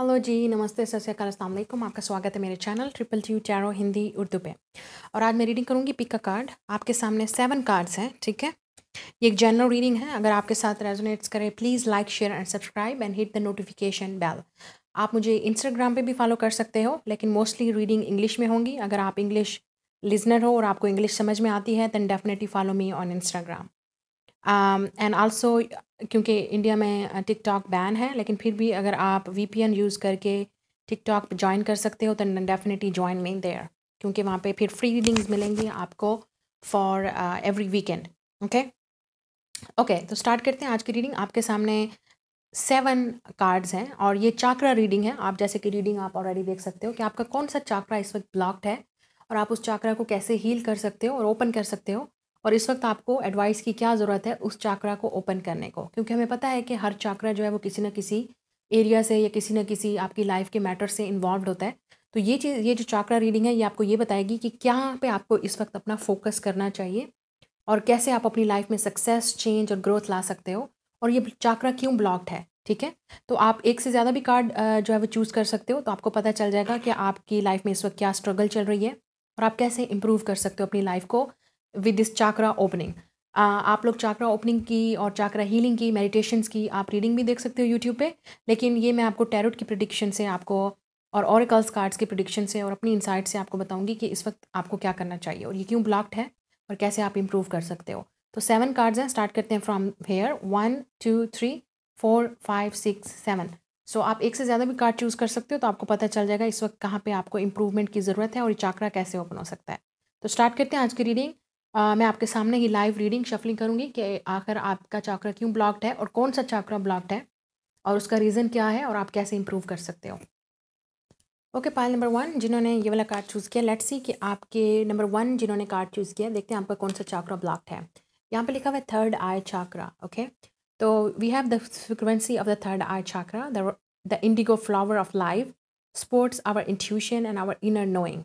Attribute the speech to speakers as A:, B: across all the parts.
A: Hello जी नमस्ते सत श्रीकाल असल आपका स्वागत है मेरे channel triple G tarot Hindi Urdu पे और आज मैं रीडिंग करूँगी पिक का कार्ड आपके सामने सेवन कार्ड्स हैं ठीक है ये एक जनरल रीडिंग है अगर आपके साथ रेजोनेट्स करें please like share and subscribe and hit the notification bell आप मुझे इंस्टाग्राम पर भी फॉलो कर सकते हो लेकिन मोस्टली रीडिंग इंग्लिश में होंगी अगर आप इंग्लिश लिजनर हो और आपको इंग्लिश समझ में आती है then definitely follow me on Instagram and um, also क्योंकि इंडिया में टिकटॉक uh, बैन है लेकिन फिर भी अगर आप वी यूज़ करके टिकटॉक ज्वाइन कर सकते हो तो डेफिनेटली ज्वाइन मे देयर क्योंकि वहाँ पे फिर फ्री रीडिंग्स मिलेंगी आपको for every weekend okay okay तो स्टार्ट करते हैं आज की रीडिंग आपके सामने सेवन कार्ड्स हैं और ये चाक्रा रीडिंग है आप जैसे कि रीडिंग आप ऑलरेडी देख सकते हो कि आपका कौन सा चाक्रा इस वक्त ब्लॉक्ड है और आप उस चाक्रा को कैसे हील कर सकते हो और ओपन कर सकते हो और इस वक्त आपको एडवाइस की क्या ज़रूरत है उस चाक्रा को ओपन करने को क्योंकि हमें पता है कि हर चाक्रा जो है वो किसी न किसी एरिया से या किसी न किसी आपकी लाइफ के मैटर से इन्वॉल्व होता है तो ये चीज़ ये जो चाक्रा रीडिंग है ये आपको ये बताएगी कि क्या पे आपको इस वक्त अपना फोकस करना चाहिए और कैसे आप अपनी लाइफ में सक्सेस चेंज और ग्रोथ ला सकते हो और ये चाक्रा क्यों ब्लॉक्ड है ठीक है तो आप एक से ज़्यादा भी कार्ड जो है वो चूज़ कर सकते हो तो आपको पता चल जाएगा कि आपकी लाइफ में इस वक्त क्या स्ट्रगल चल रही है और आप कैसे इम्प्रूव कर सकते हो अपनी लाइफ को विद दिस चाकरा ओपनिंग आप लोग चाकरा ओपनिंग की और चाकरा हीलिंग की मेडिटेशंस की आप रीडिंग भी देख सकते हो यूट्यूब पे लेकिन ये मैं आपको टैरोट की प्रडिक्शन से आपको और ऑरिकल्स कार्ड्स की प्रडिक्शन से और अपनी इनसाइट से आपको बताऊंगी कि इस वक्त आपको क्या करना चाहिए और ये क्यों ब्लॉक्ड है और कैसे आप इम्प्रूव कर सकते हो तो सेवन कार्ड्स हैं स्टार्ट करते हैं from here one two three four five six seven so आप एक से ज़्यादा भी कार्ड चूज़ कर सकते हो तो आपको पता चल जाएगा इस वक्त कहाँ पे आपको इम्प्रूवमेंट की ज़रूरत है और चाकरा कैसे ओपन हो सकता है तो स्टार्ट करते हैं आज की रीडिंग आ, मैं आपके सामने ही लाइव रीडिंग शफलिंग करूँगी कि आखिर आपका चाक्रा क्यों ब्लॉक्ड है और कौन सा चाक्रा ब्लॉक्ड है और उसका रीज़न क्या है और आप कैसे इम्प्रूव कर सकते हो ओके पाइल नंबर वन जिन्होंने ये वाला कार्ड चूज़ किया लेट्स सी कि आपके नंबर वन जिन्होंने कार्ड चूज़ किया देखते हैं आपका कौन सा चाक्रा ब्लॉक्ड है यहाँ पे लिखा हुआ है थर्ड आई चाक्रा ओके तो we have the frequency of the third eye chakra the indigo flower of life sports our intuition and our inner knowing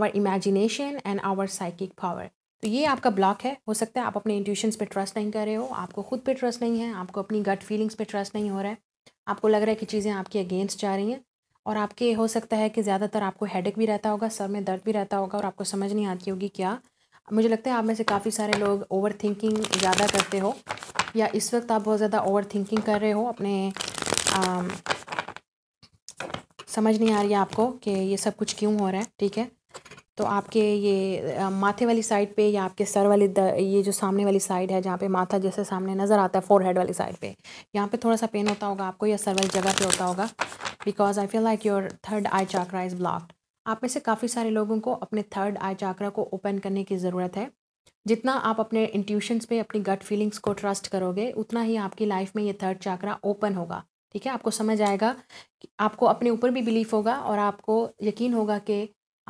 A: our imagination and our psychic power तो ये आपका ब्लॉक है हो सकता है आप अपने इंट्यूशंस पे ट्रस्ट नहीं कर रहे हो आपको खुद पे ट्रस्ट नहीं है आपको अपनी गट फीलिंग्स पे ट्रस्ट नहीं हो रहा है आपको लग रहा है कि चीज़ें आपके अगेंस्ट जा रही हैं और आपके हो सकता है कि ज़्यादातर आपको हेडेक भी रहता होगा सर में दर्द भी रहता होगा और आपको समझ नहीं आती होगी क्या मुझे लगता है आप में से काफ़ी सारे लोग ओवर थिंकिंग ज़्यादा करते हो या इस वक्त आप बहुत ज़्यादा ओवर थिंकिंग कर रहे हो अपने आ, समझ नहीं आ रही आपको कि ये सब कुछ क्यों हो रहा है ठीक है तो आपके ये माथे वाली साइड पे या आपके सर वाली ये जो सामने वाली साइड है जहाँ पे माथा जैसे सामने नज़र आता है फोरहेड वाली साइड पे यहाँ पे थोड़ा सा पेन होता होगा आपको या सर वाली जगह पे होता होगा because I feel like your third eye chakra is blocked आप में से काफ़ी सारे लोगों को अपने थर्ड आई चाकरा को ओपन करने की ज़रूरत है जितना आप अपने इंट्यूशंस पे अपनी गट फीलिंग्स को ट्रस्ट करोगे उतना ही आपकी लाइफ में ये थर्ड चाकरा ओपन होगा ठीक है आपको समझ आएगा कि आपको अपने ऊपर भी बिलीफ होगा और आपको यकीन होगा कि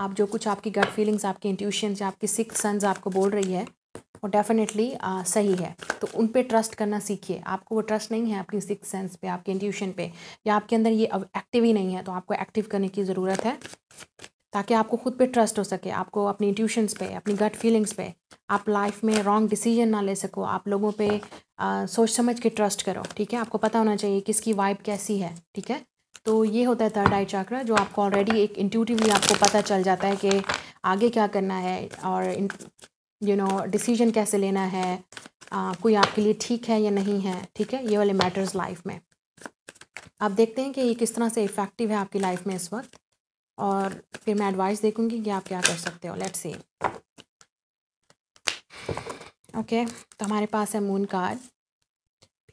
A: आप जो कुछ आपकी गट फीलिंग्स आपकी इंट्यूशन या आपकी सिक्स सन्स आपको बोल रही है वो डेफिनेटली सही है तो उन पे ट्रस्ट करना सीखिए आपको वो ट्रस्ट नहीं है आपकी सिक्स सेंस पे आपके इंट्यूशन पे या आपके अंदर ये एक्टिव ही नहीं है तो आपको एक्टिव करने की ज़रूरत है ताकि आपको खुद पे ट्रस्ट हो सके आपको अपनी इंट्यूशंस पे अपनी गट फीलिंग्स पे आप लाइफ में रॉन्ग डिसीजन ना ले सको आप लोगों पर सोच समझ के ट्रस्ट करो ठीक है आपको पता होना चाहिए किसकी वाइब कैसी है ठीक है तो ये होता है थर्ड आई चाक्रा जो आपको ऑलरेडी एक इंट्यूटिवली आपको पता चल जाता है कि आगे क्या करना है और यू नो डिसीजन कैसे लेना है आ, कोई आपके लिए ठीक है या नहीं है ठीक है ये वाले मैटर्स लाइफ में आप देखते हैं कि ये किस तरह से इफ़ेक्टिव है आपकी लाइफ में इस वक्त और फिर मैं एडवाइस देखूंगी कि आप क्या कर सकते हो लेट्स सी ओके तो हमारे पास है मून कार्ड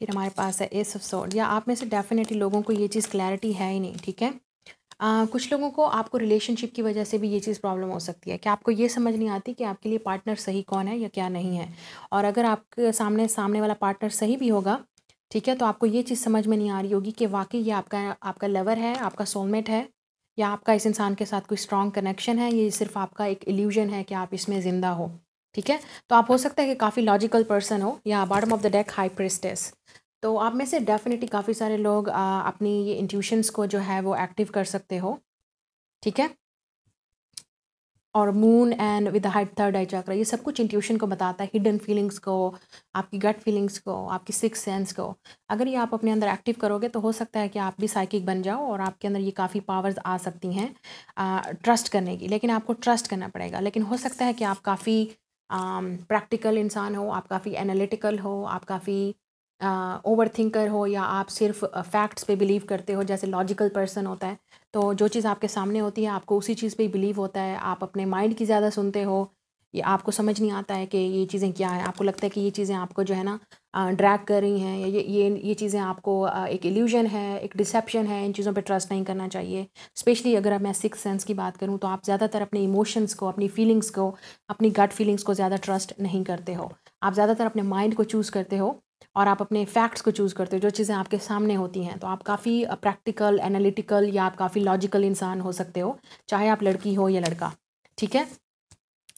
A: फिर हमारे पास है एस ऑफ सोल या आप में से डेफिनेटली लोगों को ये चीज़ क्लैरिटी है ही नहीं ठीक है आ, कुछ लोगों को आपको रिलेशनशिप की वजह से भी ये चीज़ प्रॉब्लम हो सकती है कि आपको ये समझ नहीं आती कि आपके लिए पार्टनर सही कौन है या क्या नहीं है और अगर आपके सामने सामने वाला पार्टनर सही भी होगा ठीक है तो आपको ये चीज़ समझ में नहीं आ रही होगी कि वाकई ये आपका आपका लवर है आपका सोलमेट है या आपका इस इंसान के साथ कोई स्ट्रॉन्ग कनेक्शन है ये सिर्फ आपका एक इल्यूजन है कि आप इसमें ज़िंदा हो ठीक है तो आप हो सकता है कि काफ़ी लॉजिकल पर्सन हो या bottom of the deck high priestess तो आप में से डेफिनेटली काफ़ी सारे लोग आ, अपनी ये इंट्यूशंस को जो है वो एक्टिव कर सकते हो ठीक है और moon and with height third eye chakra ये सब कुछ इंट्यूशन को बताता है हिडन फीलिंग्स को आपकी गट फीलिंग्स को आपकी सिक्स सेंस को अगर ये आप अपने अंदर एक्टिव करोगे तो हो सकता है कि आप भी साइकिक बन जाओ और आपके अंदर ये काफ़ी पावर्स आ सकती हैं ट्रस्ट करने की लेकिन आपको ट्रस्ट करना पड़ेगा लेकिन हो सकता है कि आप काफ़ी प्रैक्टिकल um, इंसान हो आप काफ़ी एनालिटिकल हो आप काफ़ी ओवर uh, थिंकर हो या आप सिर्फ फैक्ट्स uh, पे बिलीव करते हो जैसे लॉजिकल पर्सन होता है तो जो चीज़ आपके सामने होती है आपको उसी चीज़ पे बिलीव होता है आप अपने माइंड की ज़्यादा सुनते हो ये आपको समझ नहीं आता है कि ये चीज़ें क्या है आपको लगता है कि ये चीज़ें आपको जो है ना ड्रैग कर रही हैं ये ये ये चीज़ें आपको एक इल्यूजन है एक डिसेप्शन है इन चीज़ों पे ट्रस्ट नहीं करना चाहिए स्पेशली अगर मैं सिक्स सेंस की बात करूँ तो आप ज़्यादातर अपने इमोशंस को अपनी फीलिंग्स को अपनी गट फीलिंग्स को ज़्यादा ट्रस्ट नहीं करते हो आप ज़्यादातर अपने माइंड को चूज़ करते हो और आप अपने फैक्ट्स को चूज़ करते हो जो चीज़ें आपके सामने होती हैं तो आप काफ़ी प्रैक्टिकल एनालिटिकल या आप काफ़ी लॉजिकल इंसान हो सकते हो चाहे आप लड़की हो या लड़का ठीक है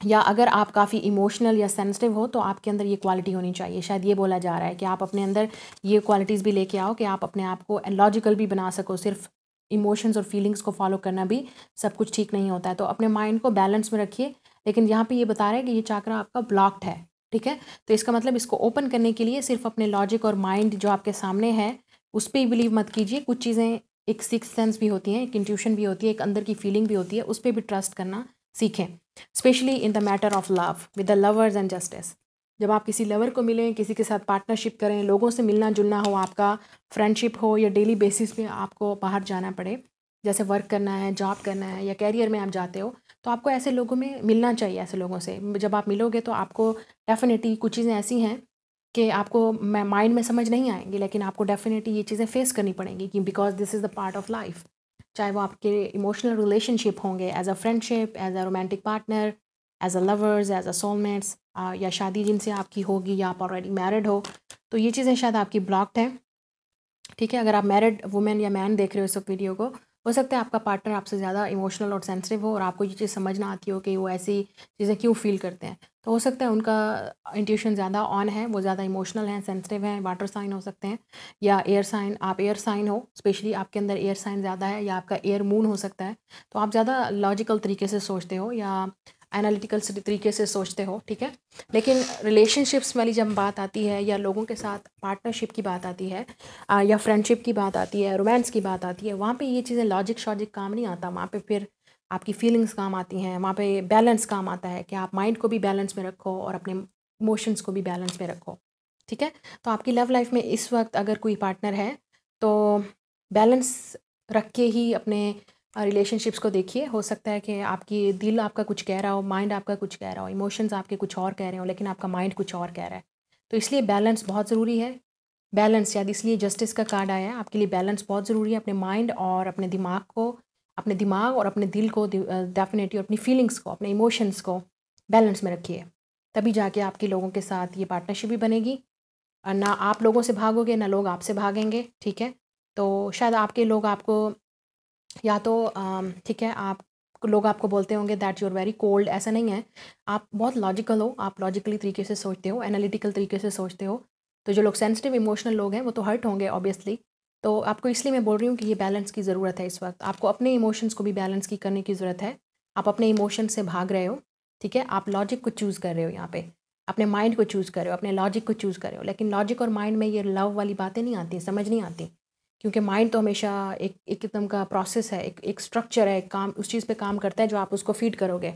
A: या अगर आप काफ़ी इमोशनल या सेंसिटिव हो तो आपके अंदर ये क्वालिटी होनी चाहिए शायद ये बोला जा रहा है कि आप अपने अंदर ये क्वालिटीज़ भी लेके आओ कि आप अपने आप को लॉजिकल भी बना सको सिर्फ इमोशंस और फीलिंग्स को फॉलो करना भी सब कुछ ठीक नहीं होता है तो अपने माइंड को बैलेंस में रखिए लेकिन यहाँ पर ये बता रहा है कि ये चाकरा आपका ब्लॉक्ड है ठीक है तो इसका मतलब इसको ओपन करने के लिए सिर्फ अपने लॉजिक और माइंड जो आपके सामने है उस पर बिलीव मत कीजिए कुछ चीज़ें एक सिक्स सेंस भी होती हैं एक इंट्यूशन भी होती है एक अंदर की फीलिंग भी होती है उस पर भी ट्रस्ट करना सीखें specially in the matter of love with the lovers and justice जब आप किसी लवर को मिलें किसी के साथ पार्टनरशिप करें लोगों से मिलना जुलना हो आपका फ्रेंडशिप हो या डेली बेसिस पे आपको बाहर जाना पड़े जैसे वर्क करना है जॉब करना है या कैरियर में आप जाते हो तो आपको ऐसे लोगों में मिलना चाहिए ऐसे लोगों से जब आप मिलोगे तो आपको डेफिनेटली कुछ चीज़ें ऐसी हैं कि आपको माइंड में समझ नहीं आएंगी लेकिन आपको डेफिनेटली ये चीज़ें फेस करनी पड़ेंगी कि because this is the part of life चाहे वो आपके इमोशनल रिलेशनशिप होंगे as a friendship as a romantic partner as a lovers as a soulmates या शादी जिनसे आपकी होगी या आप ऑलरेडी मैरिड हो तो ये चीज़ें शायद आपकी ब्लॉक्ड हैं ठीक है अगर आप मैरिड वुमेन या मैन देख रहे हो इस वीडियो को हो सकता है आपका पार्टनर आपसे ज़्यादा इमोशनल और सेंसिटिव हो और आपको ये चीज़ समझ ना आती हो कि वो ऐसी चीज़ें क्यों फील करते हैं तो हो सकता है उनका इंट्यूशन ज़्यादा ऑन है वो ज़्यादा इमोशनल हैं सेंसिटिव हैं वाटर साइन हो सकते हैं या एयर साइन आप एयर साइन हो स्पेशली आपके अंदर एयर साइन ज़्यादा है या आपका एयर मून हो सकता है तो आप ज़्यादा लॉजिकल तरीके से सोचते हो या एनालिटिकल तरीके से सोचते हो ठीक है लेकिन रिलेशनशिप्स वाली जब बात आती है या लोगों के साथ पार्टनरशिप की बात आती है या फ्रेंडशिप की बात आती है रोमांस की बात आती है वहाँ पे ये चीज़ें लॉजिक शॉजिक काम नहीं आता वहाँ पे फिर आपकी फीलिंग्स काम आती हैं वहाँ पे बैलेंस काम आता है कि आप माइंड को भी बैलेंस में रखो और अपने इमोशंस को भी बैलेंस में रखो ठीक है तो आपकी लव लाइफ में इस वक्त अगर कोई पार्टनर है तो बैलेंस रख के ही अपने रिलेशनशिप्स को देखिए हो सकता है कि आपकी दिल आपका कुछ कह रहा हो माइंड आपका कुछ कह रहा हो इमोशंस आपके कुछ और कह रहे हो लेकिन आपका माइंड कुछ और कह रहा है तो इसलिए बैलेंस बहुत ज़रूरी है बैलेंस याद इसलिए जस्टिस का कार्ड आया है आपके लिए बैलेंस बहुत ज़रूरी है अपने माइंड और अपने दिमाग को अपने दिमाग और अपने दिल को डेफिनेटली अपनी फीलिंग्स को अपने इमोशंस को बैलेंस में रखिए तभी जाके आपके लोगों के साथ ये पार्टनरशिप भी बनेगी ना आप लोगों से भागोगे ना लोग आपसे भागेंगे ठीक है तो शायद आपके लोग आपको या तो ठीक है आप लोग आपको बोलते होंगे that you are very cold ऐसा नहीं है आप बहुत लॉजिकल हो आप लॉजिकली तरीके से सोचते हो एनालिटिकल तरीके से सोचते हो तो जो लोग सेंसिटिव इमोशनल लोग हैं वो तो हर्ट होंगे ऑब्वियसली तो आपको इसलिए मैं बोल रही हूँ कि ये बैलेंस की ज़रूरत है इस वक्त आपको अपने इमोशंस को भी बैलेंस की करने की ज़रूरत है आप अपने इमोशन से भाग रहे हो ठीक है आप लॉजिक को चूज़ कर रहे हो यहाँ पे अपने माइंड को चूज़ कर रहे हो अपने लॉजिक को चूज़ कर रहे हो लेकिन लॉजिक और माइंड में ये लव वाली बातें नहीं आती समझ नहीं आती क्योंकि माइंड तो हमेशा एक एक किस्म का प्रोसेस है एक एक स्ट्रक्चर है काम उस चीज़ पर काम करता है जो आप उसको फीड करोगे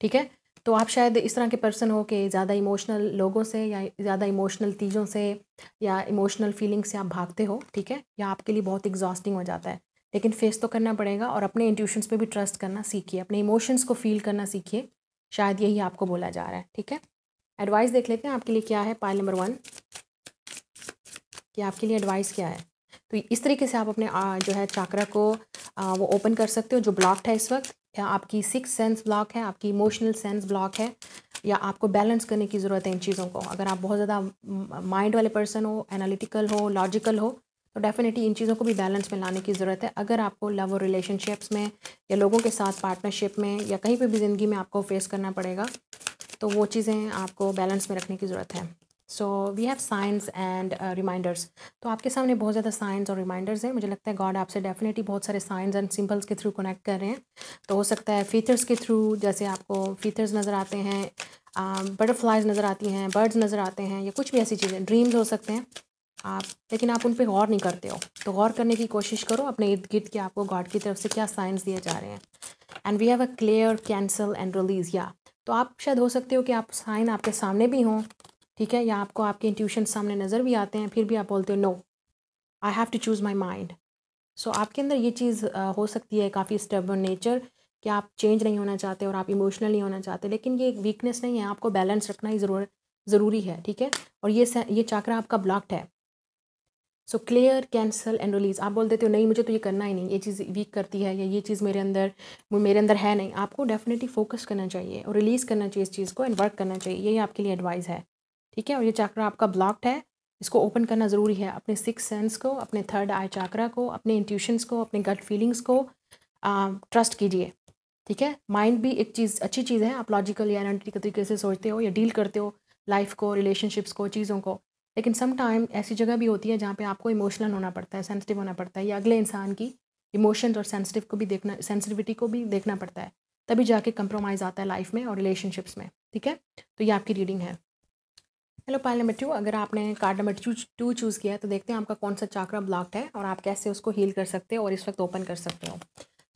A: ठीक है तो आप शायद इस तरह के पर्सन हो कि ज़्यादा इमोशनल लोगों से या ज़्यादा इमोशनल चीज़ों से या इमोशनल फीलिंग से आप भागते हो ठीक है या आपके लिए बहुत एग्जॉस्टिंग हो जाता है लेकिन फेस तो करना पड़ेगा और अपने इंट्यूशंस पे भी ट्रस्ट करना सीखिए अपने इमोशंस को फील करना सीखिए शायद यही आपको बोला जा रहा है ठीक है एडवाइस देख लेते हैं आपके लिए क्या है पाइल नंबर वन कि आपके लिए एडवाइस क्या है तो इस तरीके से आप अपने जो है चाक्रा को वो ओपन कर सकते हो जो ब्लॉक्ड है इस वक्त या आपकी सिक्स सेंस ब्लॉक है आपकी इमोशनल सेंस ब्लॉक है या आपको बैलेंस करने की ज़रूरत है इन चीज़ों को अगर आप बहुत ज़्यादा माइंड वाले पर्सन हो एनालिटिकल हो लॉजिकल हो तो डेफिनेटली इन चीज़ों को भी बैलेंस में लाने की ज़रूरत है अगर आपको लव और रिलेशनशिप्स में या लोगों के साथ पार्टनरशिप में या कहीं पर भी ज़िंदगी में आपको फेस करना पड़ेगा तो वो चीज़ें आपको बैलेंस में रखने की ज़रूरत है so we have signs and reminders तो आपके सामने बहुत ज़्यादा साइंस और रिमाइंडर्स हैं मुझे लगता है गॉड आपसे डेफिनेटली बहुत सारे साइंस एंड सिंबल्स के थ्रू कनेक्ट कर रहे हैं तो हो सकता है फीचर्स के थ्रू जैसे आपको फीचर्स नज़र आते हैं बटरफ्लाइज um, नज़र आती हैं बर्ड्स नज़र आते हैं या कुछ भी ऐसी चीज़ें ड्रीम्स हो सकते हैं आप लेकिन आप उन पर गौर नहीं करते हो तो गौर करने की कोशिश करो अपने इर्द गिर्द के आपको गॉड की तरफ से क्या साइंस दिए जा रहे हैं and we have a clear cancel and release या तो आप शायद हो सकते हो कि आप साइन आपके सामने भी हों ठीक है या आपको आपके इंट्यूशन सामने नज़र भी आते हैं फिर भी आप बोलते हो no I have to choose my mind so आपके अंदर ये चीज़ हो सकती है काफ़ी स्टर्बन नेचर कि आप चेंज नहीं होना चाहते और आप इमोशनल नहीं होना चाहते लेकिन ये एक वीकनेस नहीं है आपको बैलेंस रखना ही ज़रूर ज़रूरी है ठीक है और ये ये चाकरा आपका ब्लॉक्ड है so clear cancel and release आप बोल देते हो नहीं मुझे तो ये करना ही नहीं ये चीज़ वीक करती है या ये चीज़ मेरे अंदर मेरे अंदर है नहीं आपको डेफिनेटली फोकस करना चाहिए और रिलीज़ करना चाहिए इस चीज़ को एंड वर्क करना चाहिए यही आपके लिए एडवाइस है ठीक है और ये चक्रा आपका ब्लॉक्ड है इसको ओपन करना ज़रूरी है अपने सिक्स सेंस को अपने थर्ड आई चाक्रा को अपने इंट्यूशंस को अपने गट फीलिंग्स को ट्रस्ट कीजिए ठीक है माइंड भी एक चीज़ अच्छी चीज़ है आप लॉजिकल या एनालिटिकल तरीके से सोचते हो या डील करते हो लाइफ को रिलेशनशिप्स को चीज़ों को लेकिन सम टाइम ऐसी जगह भी होती है जहाँ पे आपको इमोशनल होना पड़ता है सेंसिटिव होना पड़ता है या अगले इंसान की इमोशन और सेंसिटिव को भी देखना सेंसिटिविटी को भी देखना पड़ता है तभी जाके कंप्रोमाइज़ आता है लाइफ में और रिलेशनशिप्स में ठीक है तो ये आपकी रीडिंग है हेलो पाइल नंबर टू अगर आपने card number two two choose किया तो देखते हैं आपका कौन सा चाकरा ब्लॉक्ड है और आप कैसे उसको हील कर सकते हो और इस वक्त ओपन कर सकते हो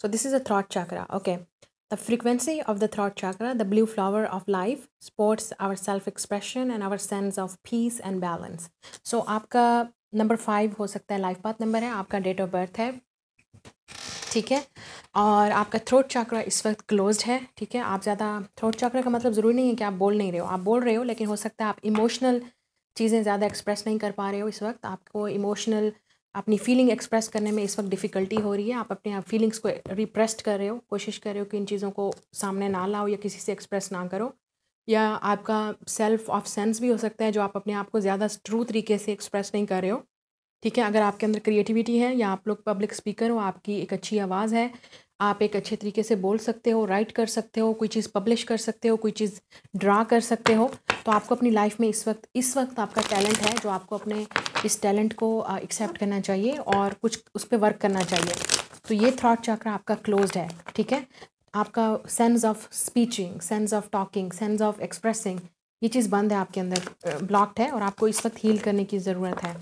A: so this is a throat chakra okay the frequency of the throat chakra the blue flower of life sports our self expression and our sense of peace and balance so आपका नंबर फाइव हो सकता है life path number है आपका date of birth है ठीक है और आपका थ्रोट चक्र इस वक्त क्लोज्ड है ठीक है आप ज़्यादा थ्रोट चक्र का मतलब ज़रूरी नहीं है कि आप बोल नहीं रहे हो आप बोल रहे हो लेकिन हो सकता है आप इमोशनल चीज़ें ज़्यादा एक्सप्रेस नहीं कर पा रहे हो इस वक्त आपको इमोशनल अपनी फीलिंग एक्सप्रेस करने में इस वक्त डिफ़िकल्टी हो रही है आप अपने फीलिंग्स को रिप्रेस्ड कर रहे हो कोशिश कर रहे हो कि इन चीज़ों को सामने ना लाओ या किसी से एक्सप्रेस ना करो या आपका सेल्फ ऑफ सेंस भी हो सकता है जो आप अपने आप को ज़्यादा ट्रू तरीके से एक्सप्रेस नहीं कर रहे हो ठीक है अगर आपके अंदर क्रिएटिविटी है या आप लोग पब्लिक स्पीकर हो आपकी एक अच्छी आवाज़ है आप एक अच्छे तरीके से बोल सकते हो राइट कर सकते हो कोई चीज़ पब्लिश कर सकते हो कोई चीज़ ड्रा कर सकते हो तो आपको अपनी लाइफ में इस वक्त इस वक्त आपका टैलेंट है जो आपको अपने इस टैलेंट को एक्सेप्ट करना चाहिए और कुछ उस पर वर्क करना चाहिए तो ये थ्रॉट चक्र आपका क्लोज है ठीक है आपका sense of speeching sense of talking sense of expressing ये चीज़ बंद है आपके अंदर ब्लॉक्ड है और आपको इस वक्त हील करने की ज़रूरत है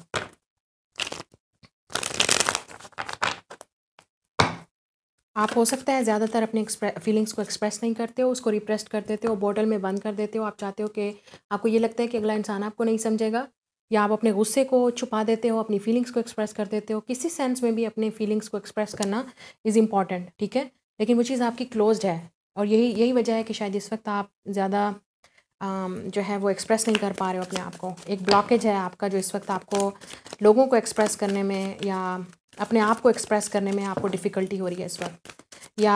A: आप हो सकता है ज़्यादातर अपने फीलिंग्स को एक्सप्रेस नहीं करते हो उसको रिप्रेस कर देते हो बॉटल में बंद कर देते हो आप चाहते हो कि आपको ये लगता है कि अगला इंसान आपको नहीं समझेगा या आप अपने गुस्से को छुपा देते हो अपनी फीलिंग्स को एक्सप्रेस कर देते हो किसी सेंस में भी अपने फीलिंग्स को एक्सप्रेस करना इज़ इम्पॉर्टेंट ठीक है लेकिन वो चीज़ आपकी क्लोज है और यही यही वजह है कि शायद इस वक्त आप ज़्यादा जो है वो एक्सप्रेस नहीं कर पा रहे हो अपने आप को एक ब्लॉकेज है आपका जो इस वक्त आपको लोगों को एक्सप्रेस करने में या अपने आप को एक्सप्रेस करने में आपको डिफ़िकल्टी हो रही है इस वक्त या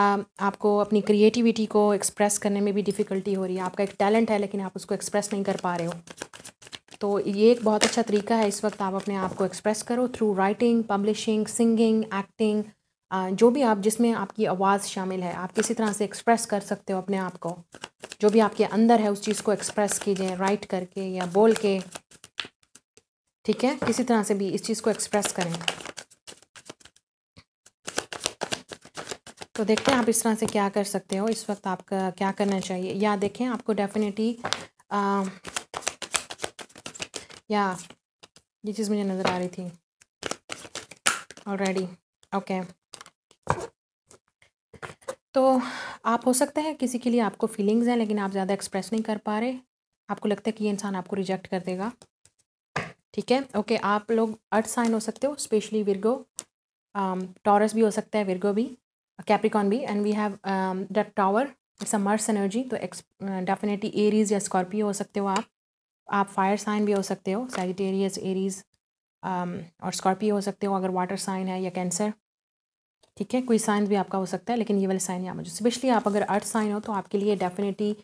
A: आपको अपनी क्रिएटिविटी को एक्सप्रेस करने में भी डिफ़िकल्टी हो रही है आपका एक टैलेंट है लेकिन आप उसको एक्सप्रेस नहीं कर पा रहे हो तो ये एक बहुत अच्छा तरीका है इस वक्त आप अपने आप को एक्सप्रेस करो through writing publishing singing acting जो भी आप जिसमें आपकी आवाज़ शामिल है आप किसी तरह से एक्सप्रेस कर सकते हो अपने आप को जो भी आपके अंदर है उस चीज़ को एक्सप्रेस कीजिए राइट करके या बोल के ठीक है किसी तरह से भी इस चीज़ को एक्सप्रेस करें तो देखते हैं आप इस तरह से क्या कर सकते हो इस वक्त आपका क्या करना चाहिए या देखें आपको डेफिनेटली या ये चीज़ मुझे नज़र आ रही थी ऑलरेडी ओके okay. तो आप हो सकता है किसी के लिए आपको फीलिंग्स हैं लेकिन आप ज़्यादा एक्सप्रेस नहीं कर पा रहे आपको लगता है कि ये इंसान आपको रिजेक्ट कर देगा ठीक है ओके आप लोग अर्थ साइन हो सकते हो स्पेशली विरगो टॉरस भी हो सकता है विरगो भी कैप्रिकॉन भी and we have the tower it's a Mars energy तो डेफिनेटली एरीज या स्कॉर्पियो हो सकते हो आप आप फायर साइन भी हो सकते हो सैजिटेरियस एरीज um, और स्कॉर्पियो हो सकते हो अगर वाटर साइन है या कैंसर ठीक है कोई साइन भी आपका हो सकता है लेकिन ये वाले साइन यहाँ मुझे स्पेशली आप अगर अर्थ साइन हो तो आपके लिए डेफिनेटली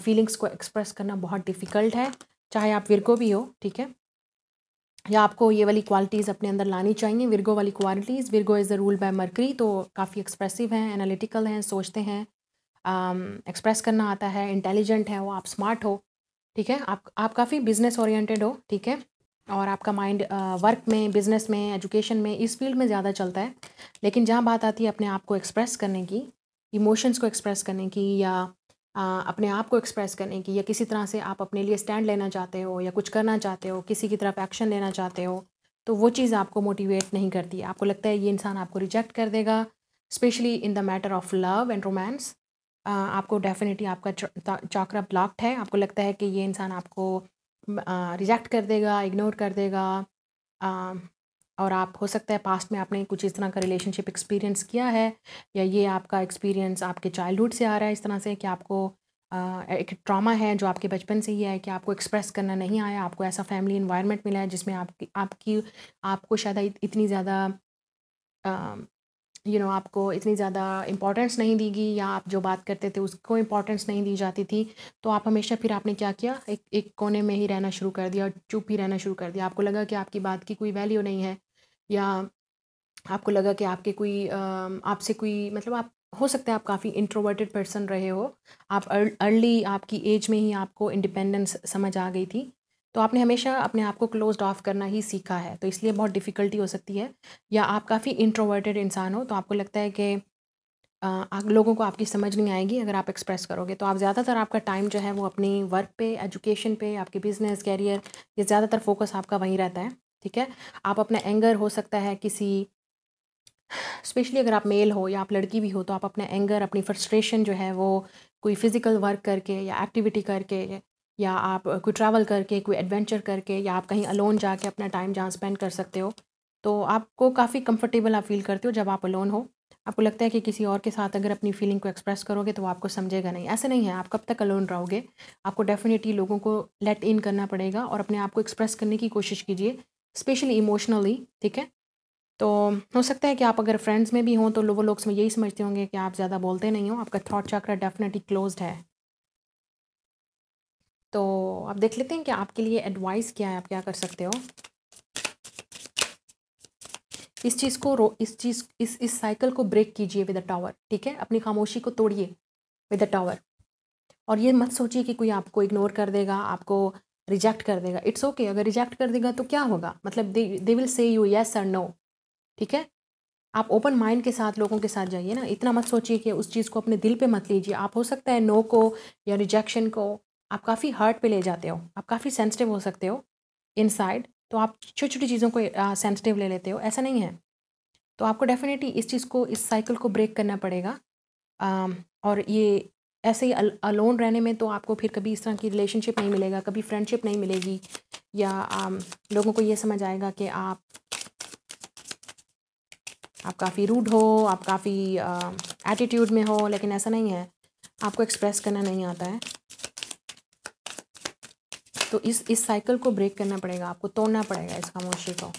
A: फीलिंग्स uh, को एक्सप्रेस करना बहुत डिफ़िकल्ट है चाहे आप विरको भी हो ठीक है या आपको ये वाली क्वालिटीज़ अपने अंदर लानी चाहिए विरगो वाली qualities Virgo is the rule by Mercury तो काफ़ी एक्सप्रेसिव हैं एनालिटिकल हैं सोचते हैं एक्सप्रेस um, करना आता है इंटेलिजेंट है वो आप स्मार्ट हो ठीक है आप आप काफ़ी बिजनेस ओरिएंटेड हो ठीक है और आपका माइंड वर्क uh, में बिजनेस में एजुकेशन में इस फील्ड में ज़्यादा चलता है लेकिन जहाँ बात आती है अपने आप को एक्सप्रेस करने की इमोशंस को एक्सप्रेस करने की या अपने आप को एक्सप्रेस करने की या किसी तरह से आप अपने लिए स्टैंड लेना चाहते हो या कुछ करना चाहते हो किसी की तरफ एक्शन लेना चाहते हो तो वो चीज़ आपको मोटिवेट नहीं करती आपको लगता है ये इंसान आपको रिजेक्ट कर देगा specially in the matter of love and romance आपको डेफिनेटली आपका चाक्रा ब्लॉक्ड है आपको लगता है कि ये इंसान आपको रिजेक्ट कर देगा इग्नोर कर देगा और आप हो सकता है पास्ट में आपने कुछ इस तरह का रिलेशनशिप एक्सपीरियंस किया है या ये आपका एक्सपीरियंस आपके चाइल्डहुड से आ रहा है इस तरह से कि आपको आ, एक ट्रामा है जो आपके बचपन से ही है कि आपको एक्सप्रेस करना नहीं आया आपको ऐसा फैमिली इन्वायरमेंट मिला है जिसमें आपकी आपकी आपको शायद इतनी ज़्यादा यू नो आपको इतनी ज़्यादा इंपॉर्टेंस नहीं दी गई या आप जो बात करते थे उसको इंपॉर्टेंस नहीं दी जाती थी तो आप हमेशा फिर आपने क्या किया एक एक कोने में ही रहना शुरू कर दिया और चुप ही रहना शुरू कर दिया आपको लगा कि आपकी बात की कोई वैल्यू नहीं है या आपको लगा कि आपके कोई आपसे कोई मतलब आप हो सकता है आप काफ़ी इंट्रोवर्टेड पर्सन रहे हो आप अर्ली आपकी एज में ही आपको इंडिपेंडेंस समझ आ गई थी तो आपने हमेशा अपने आप को क्लोज ऑफ करना ही सीखा है तो इसलिए बहुत डिफ़िकल्टी हो सकती है या आप काफ़ी इंट्रोवर्टेड इंसान हो तो आपको लगता है कि आप लोगों को आपकी समझ नहीं आएगी अगर आप एक्सप्रेस करोगे तो आप ज़्यादातर आपका टाइम जो है वो अपनी वर्क पे एजुकेशन पे आपके बिजनेस कैरियर ये ज़्यादातर फोकस आपका वहीं रहता है ठीक है आप अपना एंगर हो सकता है किसी स्पेशली अगर आप मेल हो या आप लड़की भी हो तो आप अपना एंगर अपनी फ्रस्ट्रेशन जो है वो कोई फिज़िकल वर्क करके या एक्टिविटी करके या आप कोई ट्रैवल करके कोई एडवेंचर करके या आप कहीं अलोन जाके अपना टाइम जहाँ स्पेंड कर सकते हो तो आपको काफ़ी कंफर्टेबल आप फील करते हो जब आप अलोन हो आपको लगता है कि किसी और के साथ अगर अपनी फीलिंग को एक्सप्रेस करोगे तो वो आपको समझेगा नहीं ऐसे नहीं है आप कब तक अलोन रहोगे आपको डेफिनेटली लोगों को लेट इन करना पड़ेगा और अपने आप को एक्सप्रेस करने की कोशिश कीजिए स्पेशली इमोशनली ठीक है तो हो सकता है कि आप अगर फ्रेंड्स में भी हों तो वो लोग यही समझते होंगे कि आप ज़्यादा बोलते नहीं हो आपका थाट चक्र डेफिनेटली क्लोज है तो आप देख लेते हैं कि आपके लिए एडवाइस क्या है आप क्या कर सकते हो इस चीज़ को रो इस चीज़ इस इस साइकिल को ब्रेक कीजिए विद अ टावर ठीक है अपनी खामोशी को तोड़िए विद अ टावर और ये मत सोचिए कि कोई आपको इग्नोर कर देगा आपको रिजेक्ट कर देगा इट्स ओके okay, अगर रिजेक्ट कर देगा तो क्या होगा मतलब they will say you yes or no ठीक है आप ओपन माइंड के साथ लोगों के साथ जाइए ना इतना मत सोचिए कि उस चीज़ को अपने दिल पे मत लीजिए आप हो सकता है नो को या रिजेक्शन को आप काफ़ी हर्ट पे ले जाते हो आप काफ़ी सेंसिटिव हो सकते हो इनसाइड तो आप छोटी छोटी चीज़ों को सेंसिटिव ले लेते हो ऐसा नहीं है तो आपको डेफिनेटली इस चीज़ को इस साइकिल को ब्रेक करना पड़ेगा आ, और ये ऐसे ही अलोन रहने में तो आपको फिर कभी इस तरह की रिलेशनशिप नहीं मिलेगा कभी फ्रेंडशिप नहीं मिलेगी या आ, um, लोगों को ये समझ आएगा कि आप आप काफ़ी रूड हो आप काफ़ी एटीट्यूड uh, में हो लेकिन ऐसा नहीं है आपको एक्सप्रेस करना नहीं आता है तो इस इस साइकिल को ब्रेक करना पड़ेगा आपको तोड़ना पड़ेगा इस खामोशी को तो।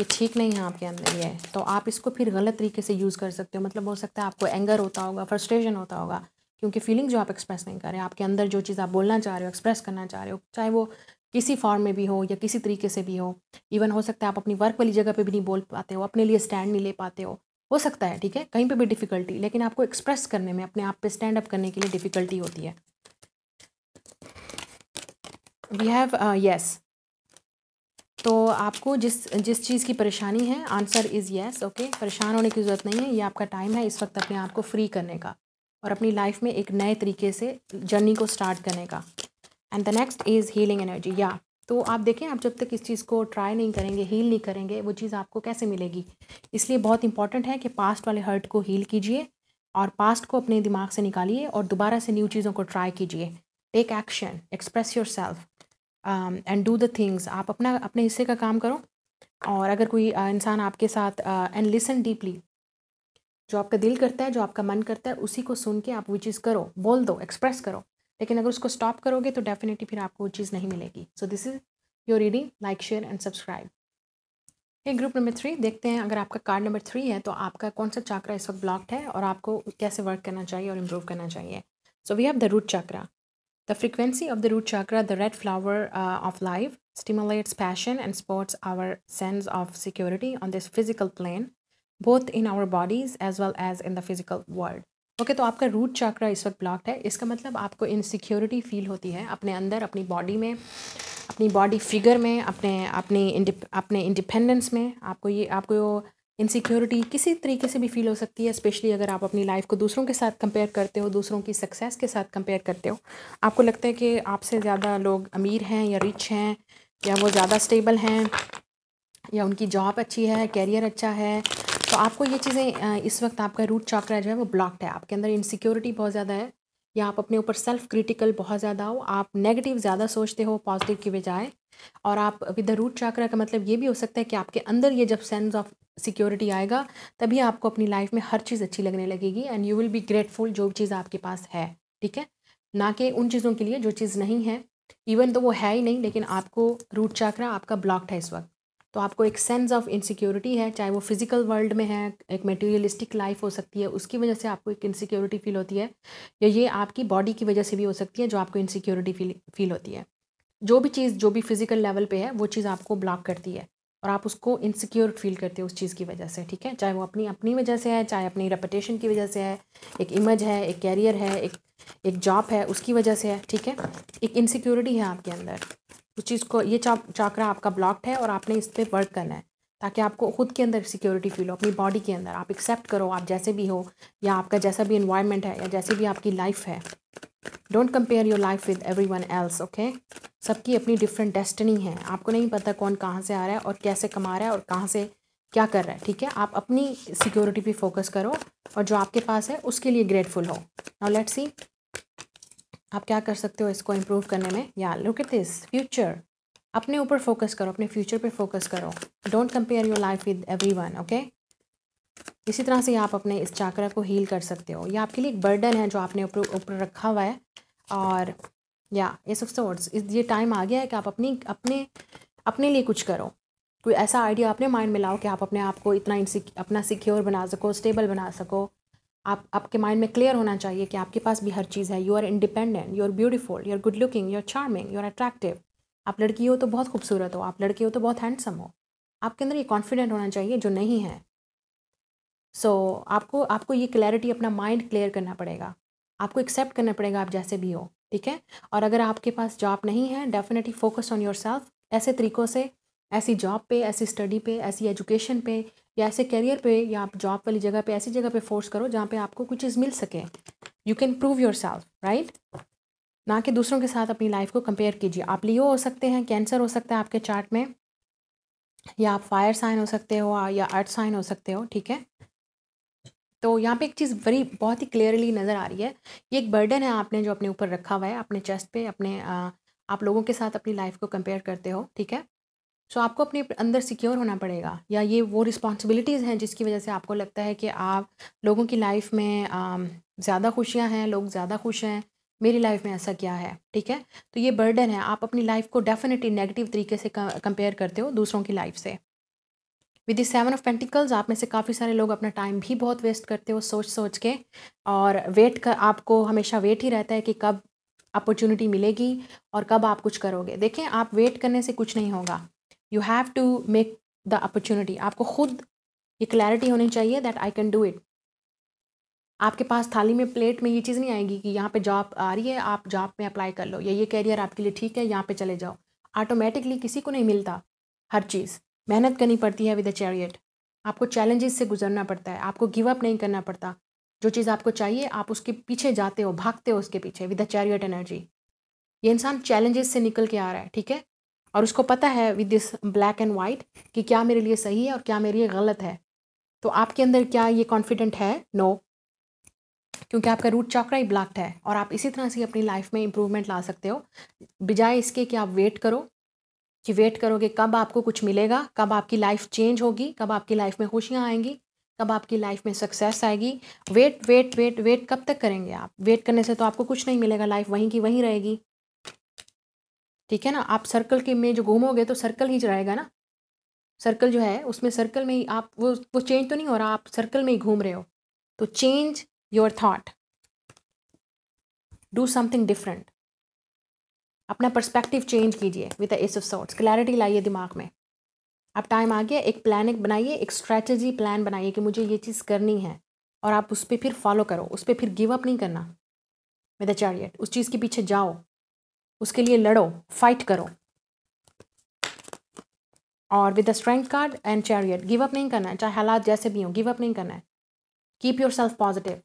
A: ये ठीक नहीं है आपके अंदर ये तो आप इसको फिर गलत तरीके से यूज़ कर सकते हो मतलब हो सकता है आपको एंगर होता होगा फ्रस्ट्रेशन होता होगा क्योंकि फीलिंग जो आप एक्सप्रेस नहीं कर रहे आपके अंदर जो चीज़ आप बोलना चाह रहे हो एक्सप्रेस करना चाह रहे हो चाहे वो किसी फॉर्म में भी हो या किसी तरीके से भी हो इवन हो सकता है आप अपनी वर्क वाली जगह पे भी नहीं बोल पाते हो अपने लिए स्टैंड नहीं ले पाते हो हो सकता है ठीक है कहीं पे भी डिफ़िकल्टी लेकिन आपको एक्सप्रेस करने में अपने आप पे स्टैंड अप करने के लिए डिफ़िकल्टी होती है वी हैव यस तो आपको जिस जिस चीज़ की परेशानी है आंसर इज़ येस ओके परेशान होने की ज़रूरत नहीं है ये आपका टाइम है इस वक्त अपने आप को फ्री करने का और अपनी लाइफ में एक नए तरीके से जर्नी को स्टार्ट करने का and the next is healing energy या तो आप देखें आप जब तक इस चीज़ को ट्राई नहीं करेंगे हील नहीं करेंगे वो चीज़ आपको कैसे मिलेगी इसलिए बहुत इंपॉर्टेंट है कि पास्ट वाले हर्ट को हील कीजिए और पास्ट को अपने दिमाग से निकालिए और दोबारा से न्यू चीज़ों को ट्राई कीजिए take action express yourself and do the things आप अपना अपने हिस्से का काम करो और अगर कोई इंसान आपके साथ एंड लिसन डीपली जो आपका दिल करता है जो आपका मन करता है उसी को सुन के आप वो चीज़ करो बोल दो एक्सप्रेस करो लेकिन अगर उसको स्टॉप करोगे तो डेफिनेटली फिर आपको वो चीज़ नहीं मिलेगी so this is your reading like share and subscribe ये ग्रुप नंबर थ्री देखते हैं अगर आपका कार्ड नंबर थ्री है तो आपका कौन सा चाक्रा इस वक्त ब्लॉक्ड है और आपको कैसे वर्क करना चाहिए और इम्प्रूव करना चाहिए so we have the root chakra The frequency of the root chakra, the red flower uh, of life, stimulates passion and supports our sense of security on this physical plane, both in our bodies as well as in the physical world. Okay okay, तो आपका root चक्रा इस वक्त blocked है इसका मतलब आपको insecurity feel होती है अपने अंदर अपनी बॉडी में अपनी बॉडी फिगर में अपने अपने अपने इंडिपेंडेंस में आपको ये आपको इनसिक्योरिटी किसी तरीके से भी फील हो सकती है स्पेशली अगर आप अपनी लाइफ को दूसरों के साथ कंपेयर करते हो दूसरों की सक्सेस के साथ कंपेयर करते हो आपको लगता है कि आपसे ज़्यादा लोग अमीर हैं या रिच हैं या वो ज़्यादा स्टेबल हैं या उनकी जॉब अच्छी है कैरियर अच्छा है तो आपको ये चीज़ें इस वक्त आपका रूट चॉकरा जो है वो ब्लॉक्ड है आपके अंदर इनसिक्योरिटी बहुत ज़्यादा है या आप अपने ऊपर सेल्फ क्रिटिकल बहुत ज़्यादा हो आप नेगेटिव ज़्यादा सोचते हो पॉजिटिव की बजाय और आप विद द रूट चाकरा का मतलब ये भी हो सकता है कि आपके अंदर ये जब सेंस ऑफ सिक्योरिटी आएगा तभी आपको अपनी लाइफ में हर चीज़ अच्छी लगने लगेगी and you will be grateful जो चीज़ आपके पास है ठीक है ना कि उन चीज़ों के लिए जो चीज़ नहीं है इवन तो वो है ही नहीं लेकिन आपको रूट चाक्रा आपका ब्लॉक्ड है इस वक्त तो आपको एक सेंस ऑफ इनसिक्योरिटी है चाहे वो फिजिकल वर्ल्ड में है एक मटेरियलिस्टिक लाइफ हो सकती है उसकी वजह से आपको एक इनसिक्योरिटी फील होती है या ये आपकी बॉडी की वजह से भी हो सकती है जो आपको इनसिक्योरिटी फील फील होती है जो भी चीज़ जो भी फिज़िकल लेवल पे है वो चीज़ आपको ब्लॉक करती है और आप उसको इनसिक्योर फील करते हो उस चीज़ की वजह से ठीक है चाहे वो अपनी अपनी वजह से है चाहे अपनी रेपटेशन की वजह से है एक इमेज है एक कैरियर है एक एक जॉब है उसकी वजह से है ठीक है एक इनसिक्योरिटी है आपके अंदर उस चीज़ को ये चा, चाकरा आपका ब्लॉक्ड है और आपने इस पर वर्क करना है ताकि आपको खुद के अंदर सिक्योरिटी फील हो अपनी बॉडी के अंदर आप एक्सेप्ट करो आप जैसे भी हो या आपका जैसा भी इन्वायरमेंट है या जैसी भी आपकी लाइफ है don't compare your life with everyone else okay सबकी अपनी डिफरेंट डेस्टनी है आपको नहीं पता कौन कहाँ से आ रहा है और कैसे कमा रहा है और कहाँ से क्या कर रहा है ठीक है आप अपनी सिक्योरिटी पे फोकस करो और जो आपके पास है उसके लिए ग्रेटफुल हो नाउ लेट्स सी आप क्या कर सकते हो इसको इम्प्रूव करने में या लुक इट दिस फ्यूचर अपने ऊपर फोकस करो अपने फ्यूचर पे फोकस करो don't compare your life with everyone okay इसी तरह से आप अपने इस चाक्रा को हील कर सकते हो या आपके लिए एक बर्डन है जो आपने ऊपर ऊपर रखा हुआ है और या ये सब सोर्ट्स ये टाइम आ गया है कि आप अपनी अपने अपने लिए कुछ करो कोई ऐसा आइडिया अपने माइंड में लाओ कि आप अपने आप को इतना अपना सिक्योर बना सको स्टेबल बना सको आप आपके माइंड में क्लियर होना चाहिए कि आपके पास भी हर चीज़ है you are independent you are beautiful you are good looking you are charming you are attractive आप लड़की हो तो बहुत खूबसूरत हो आप लड़के हो तो बहुत हैंडसम हो आपके अंदर ये कॉन्फिडेंट होना चाहिए जो नहीं है सो so, आपको आपको ये क्लैरिटी अपना माइंड क्लियर करना पड़ेगा आपको एक्सेप्ट करना पड़ेगा आप जैसे भी हो ठीक है और अगर आपके पास जॉब नहीं है definitely focus on yourself ऐसे तरीक़ों से ऐसी जॉब पे ऐसी स्टडी पे ऐसी एजुकेशन पे या ऐसे करियर पे या आप जॉब वाली जगह पे ऐसी जगह पे फोर्स करो जहाँ पे आपको कुछ चीज़ मिल सके you can prove yourself right ना कि दूसरों के साथ अपनी लाइफ को कंपेयर कीजिए आप लियो हो सकते हैं कैंसर हो सकता है आपके चार्ट में या आप फायर साइन हो सकते हो या अर्थ साइन हो सकते हो ठीक है तो यहाँ पे एक चीज़ वेरी बहुत ही क्लियरली नज़र आ रही है ये एक बर्डन है आपने जो अपने ऊपर रखा हुआ है अपने चेस्ट पे अपने आ, आप लोगों के साथ अपनी लाइफ को कंपेयर करते हो ठीक है सो आपको अपने अंदर सिक्योर होना पड़ेगा या ये वो रिस्पॉन्सिबिलिटीज़ हैं जिसकी वजह से आपको लगता है कि आप लोगों की लाइफ में ज़्यादा खुशियाँ हैं लोग ज़्यादा खुश हैं मेरी लाइफ में ऐसा क्या है ठीक है तो ये बर्डन है आप अपनी लाइफ को डेफिनेटली नेगेटिव तरीके से कंपेयर करते हो दूसरों की लाइफ से with the seven of pentacles आप में से काफ़ी सारे लोग अपना टाइम भी बहुत वेस्ट करते हो सोच सोच के और वेट कर आपको हमेशा वेट ही रहता है कि कब अपॉर्चुनिटी मिलेगी और कब आप कुछ करोगे देखें आप वेट करने से कुछ नहीं होगा you have to make the opportunity आपको खुद ये क्लैरिटी होनी चाहिए that I can do it आपके पास थाली में प्लेट में ये चीज़ नहीं आएगी कि यहाँ पे जॉब आ रही है आप जॉब में अप्लाई कर लो या ये कैरियर आपके लिए ठीक है यहाँ पे चले जाओ ऑटोमेटिकली किसी को नहीं मिलता हर चीज़ मेहनत करनी पड़ती है विद अ चैरियट आपको चैलेंजेस से गुजरना पड़ता है आपको गिव अप नहीं करना पड़ता जो चीज़ आपको चाहिए आप उसके पीछे जाते हो भागते हो उसके पीछे विद अ चैरियट एनर्जी ये इंसान चैलेंजेस से निकल के आ रहा है ठीक है और उसको पता है with this black and white कि क्या मेरे लिए सही है और क्या मेरे लिए गलत है तो आपके अंदर क्या ये कॉन्फिडेंट है नो no. क्योंकि आपका रूट चक्रा ही ब्लॉक्ड है और आप इसी तरह से अपनी लाइफ में इंप्रूवमेंट ला सकते हो बजाय इसके कि आप वेट करो कि वेट करोगे कब आपको कुछ मिलेगा कब आपकी लाइफ चेंज होगी कब आपकी लाइफ में खुशियाँ आएंगी कब आपकी लाइफ में सक्सेस आएगी वेट वेट वेट वेट कब तक करेंगे आप वेट करने से तो आपको कुछ नहीं मिलेगा लाइफ वहीं की वहीं रहेगी ठीक है ना आप सर्कल के में जो घूमोगे तो सर्कल ही रहेगा ना सर्कल जो है उसमें सर्कल में ही आप वो वो चेंज तो नहीं हो रहा आप सर्कल में ही घूम रहे हो तो change your thought do something different अपना पर्सपेक्टिव चेंज कीजिए with ace of swords clarity लाइए दिमाग में आप टाइम आ गया एक प्लान बनाइए एक स्ट्रैटेजी प्लान बनाइए कि मुझे ये चीज़ करनी है और आप उस पर फिर फॉलो करो उस पर फिर गिव अप नहीं करना विद चैरियट उस चीज़ के पीछे जाओ उसके लिए लड़ो फाइट करो और with the strength card and chariot give up नहीं करना है चाहे हालात जैसे भी हों गिव अप नहीं करना है कीप योर सेल्फ पॉजिटिव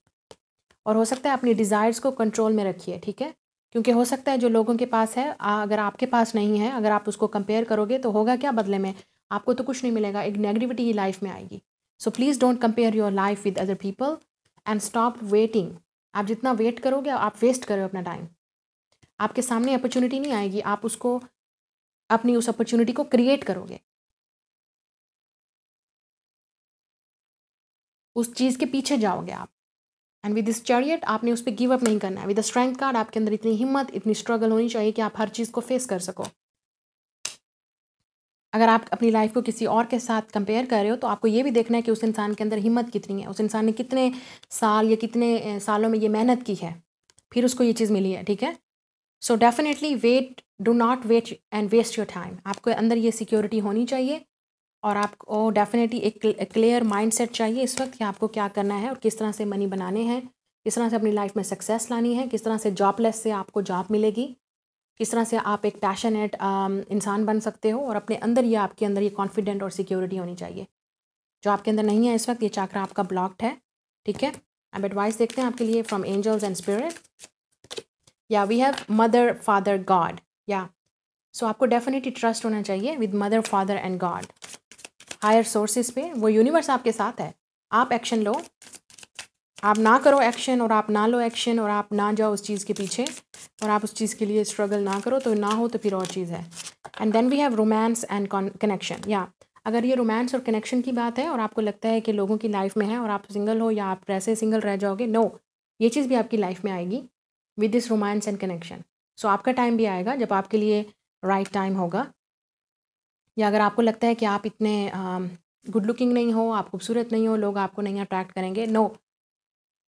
A: और हो सकता है अपनी डिज़ायर्स को कंट्रोल में रखिए ठीक है क्योंकि हो सकता है जो लोगों के पास है अगर आपके पास नहीं है अगर आप उसको कंपेयर करोगे तो होगा क्या बदले में आपको तो कुछ नहीं मिलेगा एक नेगेटिविटी ही लाइफ में आएगी so please don't compare your life with other people and stop waiting आप जितना वेट करोगे आप वेस्ट करो अपना टाइम आपके सामने अपॉर्चुनिटी नहीं आएगी आप उसको अपनी उस अपॉर्चुनिटी को क्रिएट करोगे उस चीज़ के पीछे जाओगे आप एंड विद दिस चैरियट आपने उस पर गिव अप नहीं करना है विद द स्ट्रेंथ कार्ड आपके अंदर इतनी हिम्मत इतनी स्ट्रगल होनी चाहिए कि आप हर चीज़ को फेस कर सको अगर आप अपनी लाइफ को किसी और के साथ कंपेयर कर रहे हो तो आपको ये भी देखना है कि उस इंसान के अंदर हिम्मत कितनी है उस इंसान ने कितने साल या कितने सालों में ये मेहनत की है फिर उसको ये चीज़ मिली है ठीक है so definitely wait do not wait and waste your time आपके अंदर ये सिक्योरिटी होनी चाहिए और आपको डेफिनेटली एक क्लियर माइंड सेट चाहिए इस वक्त कि आपको क्या करना है और किस तरह से मनी बनाने हैं किस तरह से अपनी लाइफ में सक्सेस लानी है किस तरह से जॉबलेस से आपको जॉब मिलेगी किस तरह से आप एक पैशनेट um, इंसान बन सकते हो और अपने अंदर ये आपके अंदर ये कॉन्फिडेंट और सिक्योरिटी होनी चाहिए जो आपके अंदर नहीं है इस वक्त ये चाकरा आपका ब्लॉक्ड है ठीक है अब एडवाइस देखते हैं आपके लिए फ्रॉम एंजल्स एंड स्पिरिट या we have mother father god या सो आपको डेफिनेटली ट्रस्ट होना चाहिए with mother father and god higher sources पे वो यूनिवर्स आपके साथ है आप एक्शन लो आप ना करो एक्शन और आप ना लो एक्शन और आप ना जाओ उस चीज़ के पीछे और आप उस चीज़ के लिए स्ट्रगल ना करो तो ना हो तो फिर और चीज़ है and then we have romance and connection या अगर ये रोमांस और कनेक्शन की बात है और आपको लगता है कि लोगों की लाइफ में है और आप सिंगल हो या आप वैसे सिंगल रह जाओगे नो no, ये चीज़ भी आपकी लाइफ में आएगी with this romance and connection so आपका टाइम भी आएगा जब आपके लिए राइट right टाइम होगा या अगर आपको लगता है कि आप इतने गुड लुकिंग नहीं हो आप खूबसूरत नहीं हो लोग आपको नहीं अट्रैक्ट करेंगे नो no.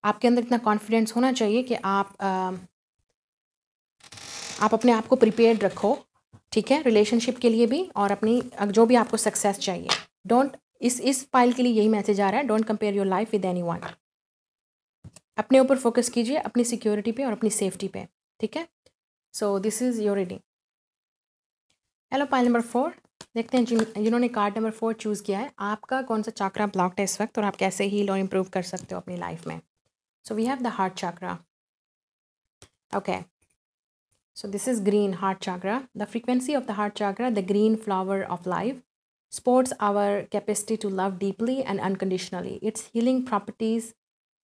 A: आपके अंदर इतना कॉन्फिडेंस होना चाहिए कि आप आ, आप अपने आप को प्रिपेयर्ड रखो ठीक है रिलेशनशिप के लिए भी और अपनी जो भी आपको सक्सेस चाहिए डोंट इस इस फाइल के लिए यही मैसेज आ रहा है don't compare your life with any अपने ऊपर फोकस कीजिए अपनी सिक्योरिटी पे और अपनी सेफ्टी पे ठीक है so this is your reading hello pile number four देखते हैं जिन जिन्होंने कार्ड नंबर फोर चूज़ किया है आपका कौन सा चाक्रा ब्लॉक है इस वक्त और आप कैसे हील और इम्प्रूव कर सकते हो अपनी लाइफ में so we have the heart chakra okay so this is green heart chakra the frequency of the heart chakra the green flower of life sports our capacity to love deeply and unconditionally its healing properties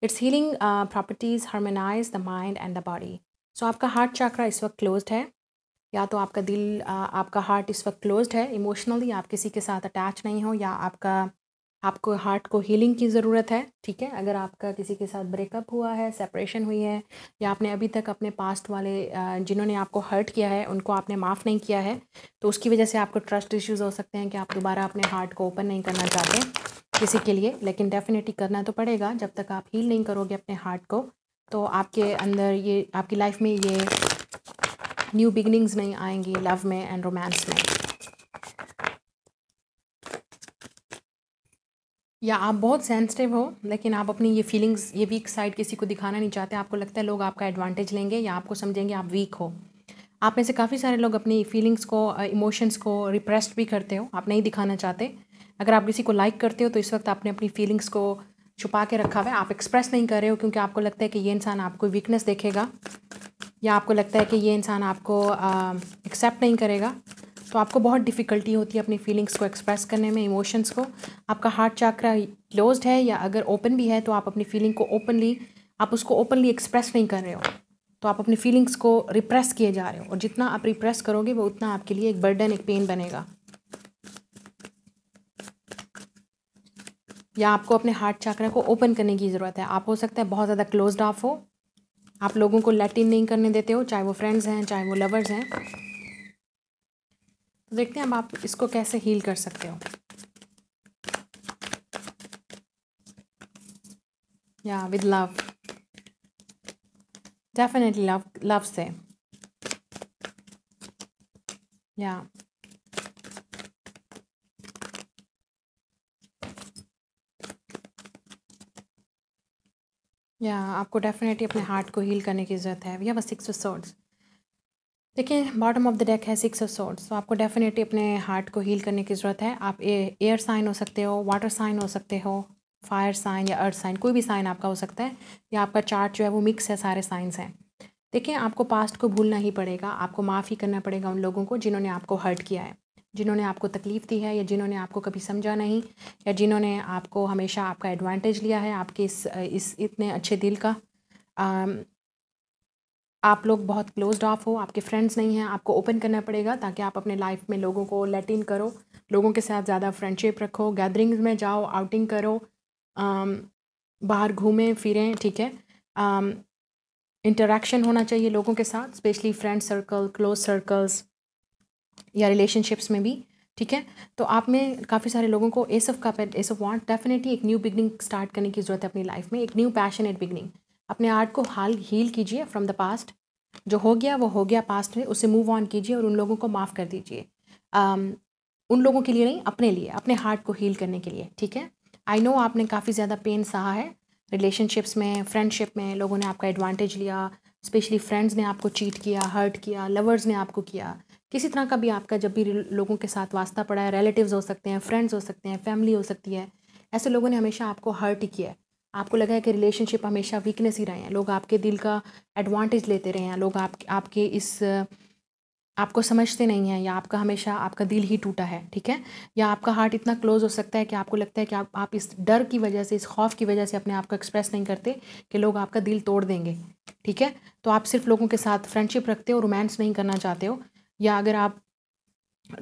A: its healing properties harmonize the mind and the body so आपका heart chakra इस वक्त close है या तो आपका दिल आपका heart इस वक्त क्लोज्ड है इमोशनली आप किसी के साथ अटैच नहीं हो या आपका आपको हार्ट को हीलिंग की ज़रूरत है ठीक है अगर आपका किसी के साथ ब्रेकअप हुआ है सेपरेशन हुई है या आपने अभी तक अपने पास्ट वाले जिन्होंने आपको हर्ट किया है उनको आपने माफ़ नहीं किया है तो उसकी वजह से आपको ट्रस्ट इश्यूज़ हो सकते हैं कि आप दोबारा अपने हार्ट को ओपन नहीं करना चाहते किसी के लिए लेकिन डेफिनेटली करना तो पड़ेगा जब तक आप हील नहीं करोगे अपने हार्ट को तो आपके अंदर ये आपकी लाइफ में ये न्यू बिगनिंग्स नहीं आएंगी लव में एंड रोमांस में या आप बहुत सेंसिटिव हो लेकिन आप अपनी ये फीलिंग्स ये वीक साइड किसी को दिखाना नहीं चाहते आपको लगता है लोग आपका एडवांटेज लेंगे या आपको समझेंगे आप वीक हो आप में से काफ़ी सारे लोग अपनी फीलिंग्स को इमोशंस को रिप्रेस्ड भी करते हो आप नहीं दिखाना चाहते अगर आप किसी को लाइक करते हो तो इस वक्त आपने अपनी फीलिंग्स को छुपा के रखा हुआ है आप एक्सप्रेस नहीं कर रहे हो क्योंकि आपको लगता है कि ये इंसान आपको वीकनेस देखेगा या आपको लगता है कि ये इंसान आपको एक्सेप्ट नहीं करेगा तो आपको बहुत डिफ़िकल्टी होती है अपनी फीलिंग्स को एक्सप्रेस करने में इमोशंस को आपका हार्ट चाक्रा क्लोज है या अगर ओपन भी है तो आप अपनी फीलिंग को ओपनली आप उसको ओपनली एक्सप्रेस नहीं कर रहे हो तो आप अपनी फीलिंग्स को रिप्रेस किए जा रहे हो और जितना आप रिप्रेस करोगे वो उतना आपके लिए एक बर्डन एक पेन बनेगा या आपको अपने हार्ट चाक्रा को ओपन करने की ज़रूरत है आप हो सकता है बहुत ज़्यादा क्लोज्ड ऑफ हो आप लोगों को लैटिन नहीं करने देते हो चाहे वो फ्रेंड्स हैं चाहे वो लवर्स हैं तो देखते हैं अब आप इसको कैसे हील कर सकते हो या with love definitely love love से या या आपको डेफिनेटली अपने हार्ट को हील करने की ज़रूरत है we have a six of swords देखिए बॉटम ऑफ द डेक है सिक्स ऑफ सोर्ड्स तो आपको डेफिनेटली अपने हार्ट को हील करने की ज़रूरत है आप एयर साइन हो सकते हो वाटर साइन हो सकते हो फायर साइन या अर्थ साइन कोई भी साइन आपका हो सकता है या आपका चार्ट जो है वो मिक्स है सारे साइंस हैं देखिए आपको पास्ट को भूलना ही पड़ेगा आपको माफ़ ही करना पड़ेगा उन लोगों को जिन्होंने आपको हर्ट किया है जिन्होंने आपको तकलीफ़ दी है या जिन्होंने आपको कभी समझा नहीं या जिन्होंने आपको हमेशा आपका एडवांटेज लिया है आपके इस इस इतने अच्छे दिल का आप लोग बहुत क्लोज ऑफ हो आपके फ्रेंड्स नहीं हैं आपको ओपन करना पड़ेगा ताकि आप अपने लाइफ में लोगों को लेट इन करो लोगों के साथ ज़्यादा फ्रेंडशिप रखो गैदरिंग्स में जाओ आउटिंग करो बाहर घूमें फिरें ठीक है इंटरेक्शन होना चाहिए लोगों के साथ specially friend circle close circles या रिलेशनशिप्स में भी ठीक है तो आप में काफ़ी सारे लोगों को ace of cup ace of wand definitely एक न्यू बिगनिंग स्टार्ट करने की ज़रूरत है अपनी लाइफ में एक न्यू पैशन एट बिगनिंग अपने आर्ट को हाल हील कीजिए फ्रॉम द पास्ट जो हो गया वो हो गया पास्ट में उसे मूव ऑन कीजिए और उन लोगों को माफ़ कर दीजिए उन लोगों के लिए नहीं अपने लिए अपने हार्ट को हील करने के लिए ठीक है आई नो आपने काफ़ी ज़्यादा पेन सहा है रिलेशनशिप्स में फ्रेंडशिप में लोगों ने आपका एडवांटेज लिया स्पेशली फ्रेंड्स ने आपको चीट किया हर्ट किया लवर्स ने आपको किया किसी तरह का भी आपका जब भी लोगों के साथ वास्ता पड़ा है रिलेटिव्स हो सकते हैं फ्रेंड्स हो सकते हैं फैमिली हो सकती है ऐसे लोगों ने हमेशा आपको हर्ट किया है आपको लगा है कि रिलेशनशिप हमेशा वीकनेस ही रहे हैं लोग आपके दिल का एडवांटेज लेते रहे हैं लोग आप आपके इस आपको समझते नहीं हैं या आपका हमेशा आपका दिल ही टूटा है ठीक है या आपका हार्ट इतना क्लोज हो सकता है कि आपको लगता है कि आप आप इस डर की वजह से इस खौफ की वजह से अपने आप को एक्सप्रेस नहीं करते कि लोग आपका दिल तोड़ देंगे ठीक है तो आप सिर्फ लोगों के साथ फ्रेंडशिप रखते हो रोमांस नहीं करना चाहते हो या अगर आप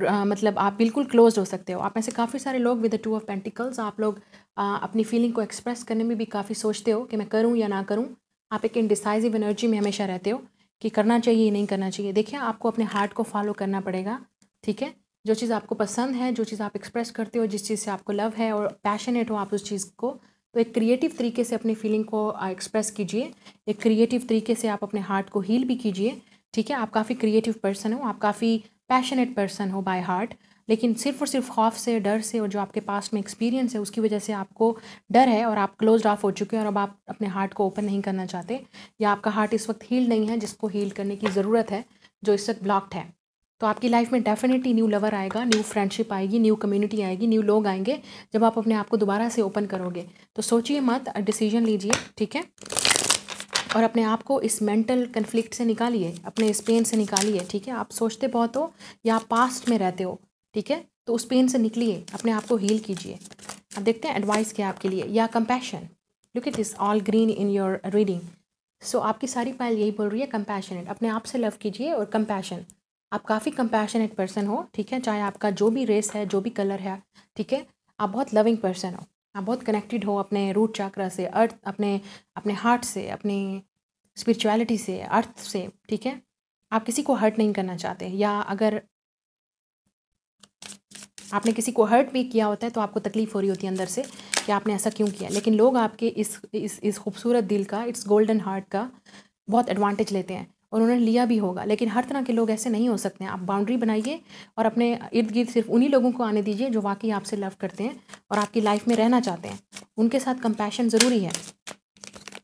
A: आ, मतलब आप बिल्कुल क्लोज हो सकते हो आप ऐसे काफ़ी सारे लोग with the two of pentacles आप लोग आ, अपनी फीलिंग को एक्सप्रेस करने में भी काफ़ी सोचते हो कि मैं करूं या ना करूं आप एक इनडिसाइजिव एनर्जी में हमेशा रहते हो कि करना चाहिए नहीं करना चाहिए देखिए आपको अपने हार्ट को फॉलो करना पड़ेगा ठीक है जो चीज़ आपको पसंद है जो चीज़ आप एक्सप्रेस करते हो जिस चीज़ से आपको लव है और पैशनेट हो आप उस चीज़ को तो एक क्रिएटिव तरीके से अपनी फीलिंग को एक्सप्रेस कीजिए एक क्रिएटिव तरीके से आप अपने हार्ट को हील भी कीजिए ठीक है आप काफ़ी क्रिएटिव पर्सन हो आप काफ़ी पैशनेट पर्सन हो बाय हार्ट लेकिन सिर्फ और सिर्फ खौफ से डर से और जो आपके पास्ट में एक्सपीरियंस है उसकी वजह से आपको डर है और आप क्लोज ऑफ हो चुके हैं और अब आप अपने हार्ट को ओपन नहीं करना चाहते या आपका हार्ट इस वक्त हील नहीं है जिसको हील करने की ज़रूरत है जो इस वक्त ब्लॉक्ड है तो आपकी लाइफ में डेफिनेटली न्यू लवर आएगा न्यू फ्रेंडशिप आएगी न्यू कम्युनिटी आएगी न्यू लोग आएंगे जब आप अपने आप को दोबारा से ओपन करोगे तो सोचिए मत डिसीजन लीजिए ठीक है और अपने आप को इस मेंटल कन्फ्लिक्ट से निकालिए अपने इस पेन से निकालिए ठीक है आप सोचते बहुत हो या आप पास्ट में रहते हो ठीक है तो उस पेन से निकलिए अपने आप को हील कीजिए अब देखते हैं एडवाइस क्या आपके लिए या compassion look it is all green in your reading so आपकी सारी पायल यही बोल रही है कंपैशनेट अपने आप से लव कीजिए और कंपैशन आप काफ़ी कंपैशनेट पर्सन हो ठीक है चाहे आपका जो भी रेस है जो भी कलर है ठीक है आप बहुत लविंग पर्सन हो आप बहुत कनेक्टेड हो अपने रूट चाक्रा से अर्थ अपने अपने हार्ट से अपनी स्पिरिचुअलिटी से अर्थ से ठीक है आप किसी को हर्ट नहीं करना चाहते या अगर आपने किसी को हर्ट भी किया होता है तो आपको तकलीफ़ हो रही होती है अंदर से कि आपने ऐसा क्यों किया लेकिन लोग आपके इस इस इस खूबसूरत दिल का इस गोल्डन हार्ट का बहुत एडवांटेज लेते हैं और उन्होंने लिया भी होगा लेकिन हर तरह के लोग ऐसे नहीं हो सकते हैं आप बाउंड्री बनाइए और अपने इर्द गिर्द सिर्फ उन्हीं लोगों को आने दीजिए जो वाकई आपसे लव करते हैं और आपकी लाइफ में रहना चाहते हैं उनके साथ कंपैशन ज़रूरी है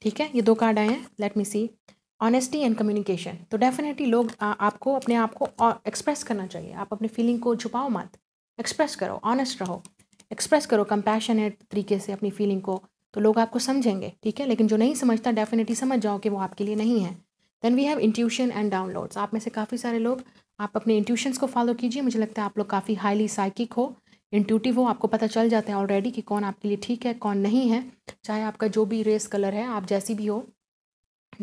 A: ठीक है ये दो कार्ड आए हैं let me see honesty and communication तो डेफिनेटली लोग आ, आपको अपने आप को एक्सप्रेस करना चाहिए आप अपने फीलिंग को छुपाओ मत एक्सप्रेस करो ऑनेस्ट रहो एक्सप्रेस करो कंपैशनेट तरीके से अपनी फीलिंग को तो लोग आपको समझेंगे ठीक है लेकिन जो नहीं समझता डेफिनेटली समझ जाओ कि वो आपके लिए नहीं है then we have intuition and downloads आप में से काफ़ी सारे लोग आप अपने इंट्यूशंस को फॉलो कीजिए मुझे लगता है आप लोग काफ़ी हाईली साइकिक हो इंट्यूटिव हो आपको पता चल जाता है ऑलरेडी कि कौन आपके लिए ठीक है कौन नहीं है चाहे आपका जो भी रेस कलर है आप जैसी भी हो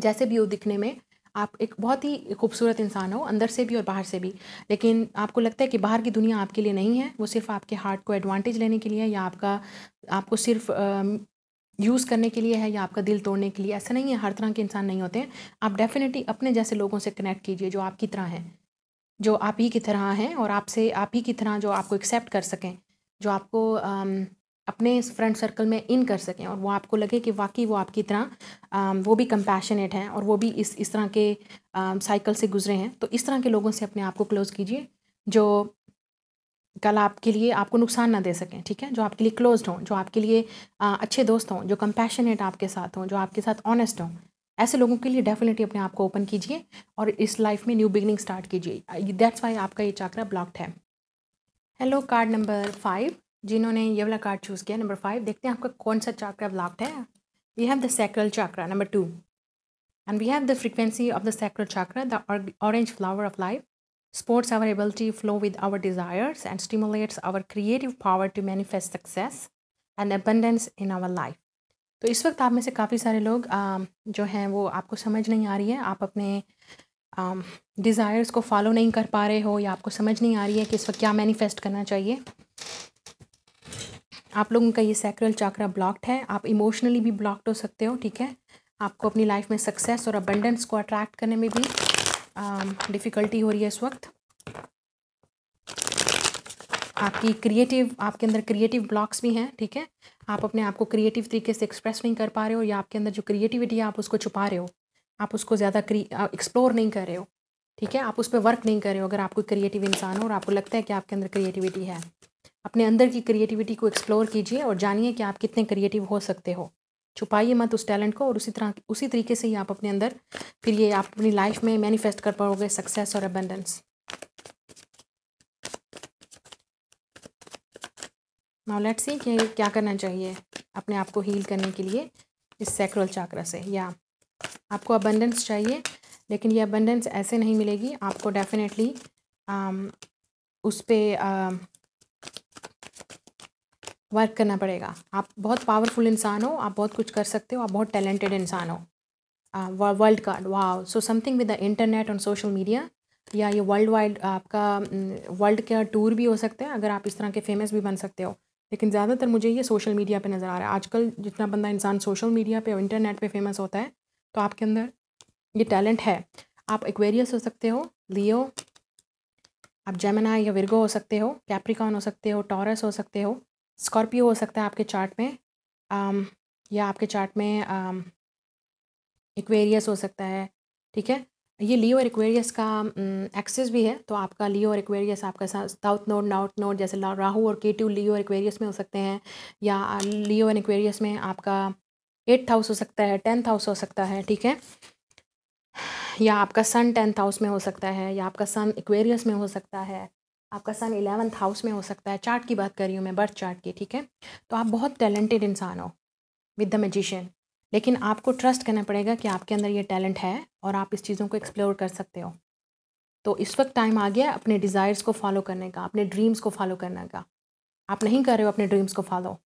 A: जैसे भी हो दिखने में आप एक बहुत ही खूबसूरत इंसान हो अंदर से भी और बाहर से भी लेकिन आपको लगता है कि बाहर की दुनिया आपके लिए नहीं है वो सिर्फ आपके हार्ट को एडवांटेज लेने के लिए या आपका आपको सिर्फ यूज़ करने के लिए है या आपका दिल तोड़ने के लिए ऐसा नहीं है हर तरह के इंसान नहीं होते हैं आप डेफिनेटली अपने जैसे लोगों से कनेक्ट कीजिए जो आपकी तरह हैं जो आप ही की तरह हैं और आपसे आप ही की तरह जो आपको एक्सेप्ट कर सकें जो आपको आम, अपने फ्रेंड सर्कल में इन कर सकें और वो आपको लगे कि वाकई वो आपकी तरह वो भी कंपैशनेट हैं और वो भी इस इस तरह के साइकिल से गुजरे हैं तो इस तरह के लोगों से अपने आप को क्लोज़ कीजिए जो कल आपके लिए आपको नुकसान ना दे सकें ठीक है जो आपके लिए क्लोज हों जो आपके लिए आ, अच्छे दोस्त हों जो कंपैशनेट आपके साथ हों जो आपके साथ ऑनेस्ट हों ऐसे लोगों के लिए डेफिनेटली अपने आप को ओपन कीजिए और इस लाइफ में न्यू बिगनिंग स्टार्ट कीजिए दैट्स वाई आपका ये चाक्रा ब्लॉक्ड है हेलो कार्ड नंबर फाइव जिन्होंने ये वाला कार्ड चूज़ किया नंबर फाइव देखते हैं आपका कौन सा चाकरा ब्लॉक्ड है we have the sacral chakra number two and we have the frequency of the sacral chakra the orange flower of life Sports our ability to flow with our desires and stimulates our creative power to manifest success and abundance in our life. तो इस वक्त आप में से काफ़ी सारे लोग आ, um, जो हैं वो आपको समझ नहीं आ रही है आप अपने डिज़ायर्स um, को फॉलो नहीं कर पा रहे हो या आपको समझ नहीं आ रही है कि इस वक्त क्या मैनिफेस्ट करना चाहिए आप लोगों का ये सैक्रल चाक्रा ब्लॉक्ड है आप इमोशनली भी ब्लॉक्ड हो सकते हो ठीक है आपको अपनी लाइफ में सक्सेस और अबंडेंस को अट्रैक्ट करने में भी डिफ़िकल्टी um, हो रही है इस वक्त आपकी क्रिएटिव आपके अंदर क्रिएटिव ब्लॉक्स भी हैं ठीक है आप अपने आप को क्रिएटिव तरीके से एक्सप्रेस नहीं कर पा रहे हो या आपके अंदर जो क्रिएटिविटी है आप उसको छुपा रहे हो आप उसको ज़्यादा एक्सप्लोर नहीं कर रहे हो ठीक है आप उस पर वर्क नहीं कर रहे हो अगर आप कोई क्रिएटिव इंसान हो और आपको लगता है कि आपके अंदर क्रिएटिविटी है अपने अंदर की क्रिएटिविटी को एक्सप्लोर कीजिए और जानिए कि आप कितने क्रिएटिव हो सकते हो छुपाइए मत उस टैलेंट को और उसी तरह उसी तरीके से ही आप अपने अंदर फिर ये आप अपनी लाइफ में मैनिफेस्ट कर पाओगे सक्सेस और अबेंडेंस नाउ लेट्स सी कि क्या करना चाहिए अपने आप को हील करने के लिए इस सैक्रल चाक्रा से या आपको अबेंडेंस चाहिए लेकिन ये अबेंडेंस ऐसे नहीं मिलेगी आपको डेफिनेटली um, उस पर वर्क करना पड़ेगा आप बहुत पावरफुल इंसान हो आप बहुत कुछ कर सकते हो आप बहुत टैलेंटेड इंसान हो world card wow so something with the internet on social media या ये वर्ल्ड वाइड आपका वर्ल्ड का टूर भी हो सकता है अगर आप इस तरह के फेमस भी बन सकते हो लेकिन ज़्यादातर मुझे ये सोशल मीडिया पे नज़र आ रहा है आजकल जितना बंदा इंसान सोशल मीडिया पे और इंटरनेट पे फेमस होता है तो आपके अंदर ये टैलेंट है आप एक्वेरियस हो सकते हो लियो आप जेमिना या विरगो हो सकते हो कैप्रिकॉन हो सकते हो टॉरस हो सकते हो स्कॉर्पियो हो सकता है आपके चार्ट में आम, um, या आपके चार्ट में इक्वेरियस um, हो सकता है ठीक है ये लियो और इक्वेरियस का एक्सेस mm, भी है तो आपका लियो और इक्वेरियस आपका साउथ नोड नॉर्थ नोड जैसे राहु और केटू लियो और इक्वेरियस में हो सकते हैं या लियो एंड इक्वेरियस में आपका एट्थ हाउस हो सकता है टेंथ हाउस हो सकता है ठीक है या आपका सन टेंथ हाउस में हो सकता है या आपका सन इक्वेरियस में हो सकता है आपका सन इलेवंथ हाउस में हो सकता है चार्ट की बात कर रही हूँ मैं बर्थ चार्ट की ठीक है तो आप बहुत टैलेंटेड इंसान हो विद द मैजिशियन लेकिन आपको ट्रस्ट करना पड़ेगा कि आपके अंदर ये टैलेंट है और आप इस चीज़ों को एक्सप्लोर कर सकते हो तो इस वक्त टाइम आ गया अपने डिज़ायर्स को फॉलो करने का अपने ड्रीम्स को फॉलो करने का आप नहीं कर रहे हो अपने ड्रीम्स को फॉलो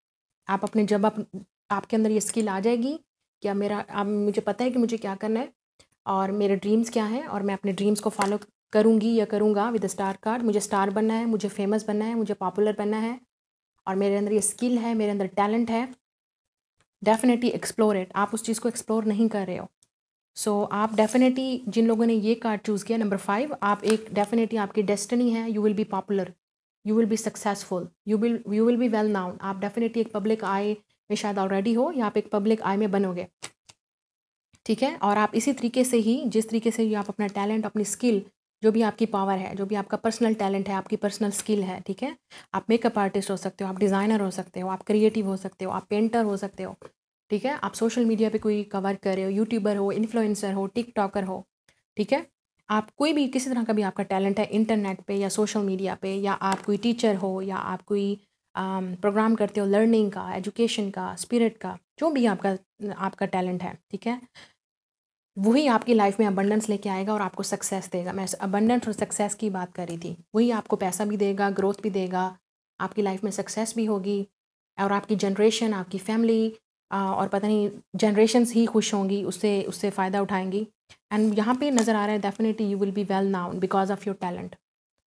A: आप अपने जब आप आपके अंदर ये स्किल आ जाएगी क्या मेरा आप मुझे पता है कि मुझे क्या करना है और मेरे ड्रीम्स क्या हैं और मैं अपने ड्रीम्स को फॉलो करूँगी या करूँगा विद स्टार कार्ड मुझे स्टार बनना है मुझे फेमस बनना है मुझे पॉपुलर बनना है और मेरे अंदर ये स्किल है मेरे अंदर टैलेंट है डेफिनेटली एक्सप्लोर इट आप उस चीज़ को एक्सप्लोर नहीं कर रहे हो सो so, आप डेफिनेटली जिन लोगों ने ये कार्ड चूज़ किया नंबर फाइव आप एक डेफिनेटली आपकी डेस्टनी है you will be popular you will be successful you will you will be well known आप डेफिनेटली एक पब्लिक आई में शायद ऑलरेडी हो या आप एक पब्लिक आई में बनोगे ठीक है और आप इसी तरीके से ही जिस तरीके से आप अपना टैलेंट अपनी स्किल जो भी आपकी पावर है जो भी आपका पर्सनल टैलेंट है आपकी पर्सनल स्किल है ठीक है आप मेकअप आर्टिस्ट हो सकते हो आप डिज़ाइनर हो सकते हो आप क्रिएटिव हो सकते हो आप पेंटर हो सकते हो ठीक है आप सोशल मीडिया पे कोई कवर कर रहे हो यूट्यूबर हो इन्फ्लुएंसर हो टिकटॉकर हो ठीक है आप कोई भी किसी तरह का भी आपका टैलेंट है इंटरनेट पे या सोशल मीडिया पे या आप कोई टीचर हो या आप कोई प्रोग्राम करते हो लर्निंग का एजुकेशन का स्पिरिट का जो भी आपका आपका टैलेंट है ठीक है वही आपकी लाइफ में अबंडेंस लेके आएगा और आपको सक्सेस देगा मैं अबंडेंस और सक्सेस की बात कर रही थी वही आपको पैसा भी देगा ग्रोथ भी देगा आपकी लाइफ में सक्सेस भी होगी और आपकी जनरेशन आपकी फैमिली और पता नहीं जनरेशन ही खुश होंगी उससे उससे फ़ायदा उठाएंगी एंड यहाँ पे नज़र आ रहा है definitely you will be well known because of your talent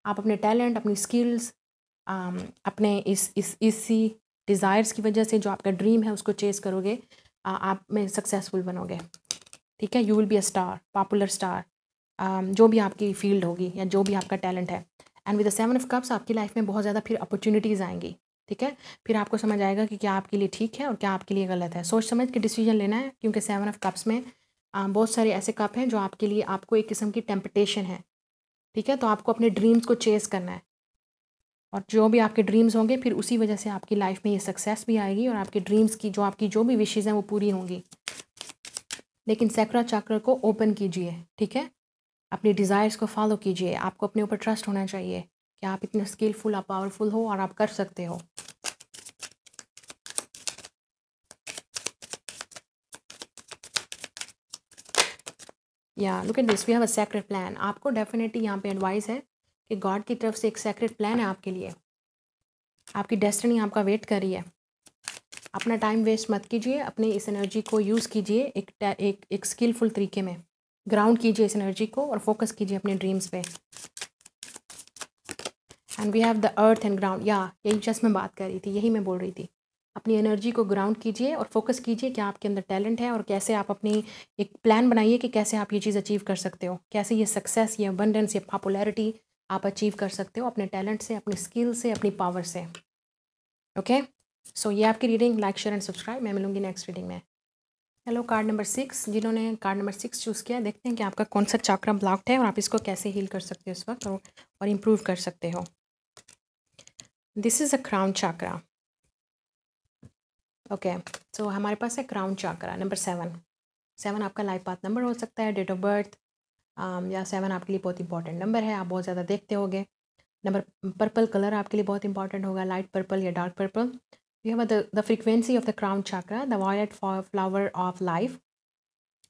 A: आप अपने टैलेंट अपनी स्किल्स अपने इस इस इसी डिज़ायर्स की वजह से जो आपका ड्रीम है उसको चेस करोगे आप में सक्सेसफुल बनोगे ठीक है you will be a star popular star जो भी आपकी फील्ड होगी या जो भी आपका टैलेंट है and with the seven of cups आपकी लाइफ में बहुत ज़्यादा फिर अपॉर्चुनिटीज़ आएंगी ठीक है फिर आपको समझ आएगा कि क्या आपके लिए ठीक है और क्या आपके लिए गलत है सोच समझ के डिसीजन लेना है क्योंकि सेवन ऑफ कप्स में um, बहुत सारे ऐसे कप हैं जो आपके लिए आपको एक किस्म की टेम्पटेशन है ठीक है तो आपको अपने ड्रीम्स को चेस करना है और जो भी आपके ड्रीम्स होंगे फिर उसी वजह से आपकी लाइफ में ये सक्सेस भी आएगी और आपके ड्रीम्स की जो आपकी जो भी विशेज़ हैं वो पूरी होंगी लेकिन सैकड़ा चक्र को ओपन कीजिए ठीक है अपने डिज़ायर्स को फॉलो कीजिए आपको अपने ऊपर ट्रस्ट होना चाहिए कि आप इतने स्किलफुल आप पावरफुल हो और आप कर सकते हो या look at this we have a secret plan आपको डेफिनेटली यहाँ पे एडवाइस है कि गॉड की तरफ से एक सेक्रेट प्लान है आपके लिए आपकी डेस्टिनी आपका वेट कर रही है अपना टाइम वेस्ट मत कीजिए अपने इस एनर्जी को यूज़ कीजिए एक एक एक स्किलफुल तरीके में ग्राउंड कीजिए इस एनर्जी को और फोकस कीजिए अपने ड्रीम्स पे and we have the earth and ground या यही जस्ट मैं बात कर रही थी यही मैं बोल रही थी अपनी एनर्जी को ग्राउंड कीजिए और फोकस कीजिए कि आपके अंदर टैलेंट है और कैसे आप अपनी एक प्लान बनाइए कि कैसे आप ये चीज़ अचीव कर सकते हो कैसे ये सक्सेस ये अबंडेंस ये पॉपुलैरिटी आप अचीव कर सकते हो अपने टैलेंट से अपने स्किल से अपनी पावर से ओके okay? सो ये आपकी reading like share and subscribe मैं मिलूंगी नेक्स्ट रीडिंग में हेलो कार्ड नंबर सिक्स जिन्होंने कार्ड नंबर सिक्स चूज़ किया देखते हैं कि आपका कौन सा चाक्रा ब्लॉक्ड है और आप इसको कैसे हील कर सकते हो इस वक्त और, और इम्प्रूव कर सकते हो this is a crown chakra okay so हमारे पास है crown chakra number seven seven आपका लाइफ पाथ नंबर हो सकता है डेट ऑफ बर्थ या सेवन आपके लिए बहुत इंपॉर्टेंट नंबर है आप बहुत ज़्यादा देखते होंगे नंबर पर्पल कलर आपके लिए बहुत इंपॉर्टेंट होगा लाइट पर्पल या dark purple we have the, the frequency of the crown chakra, the violet flower of life,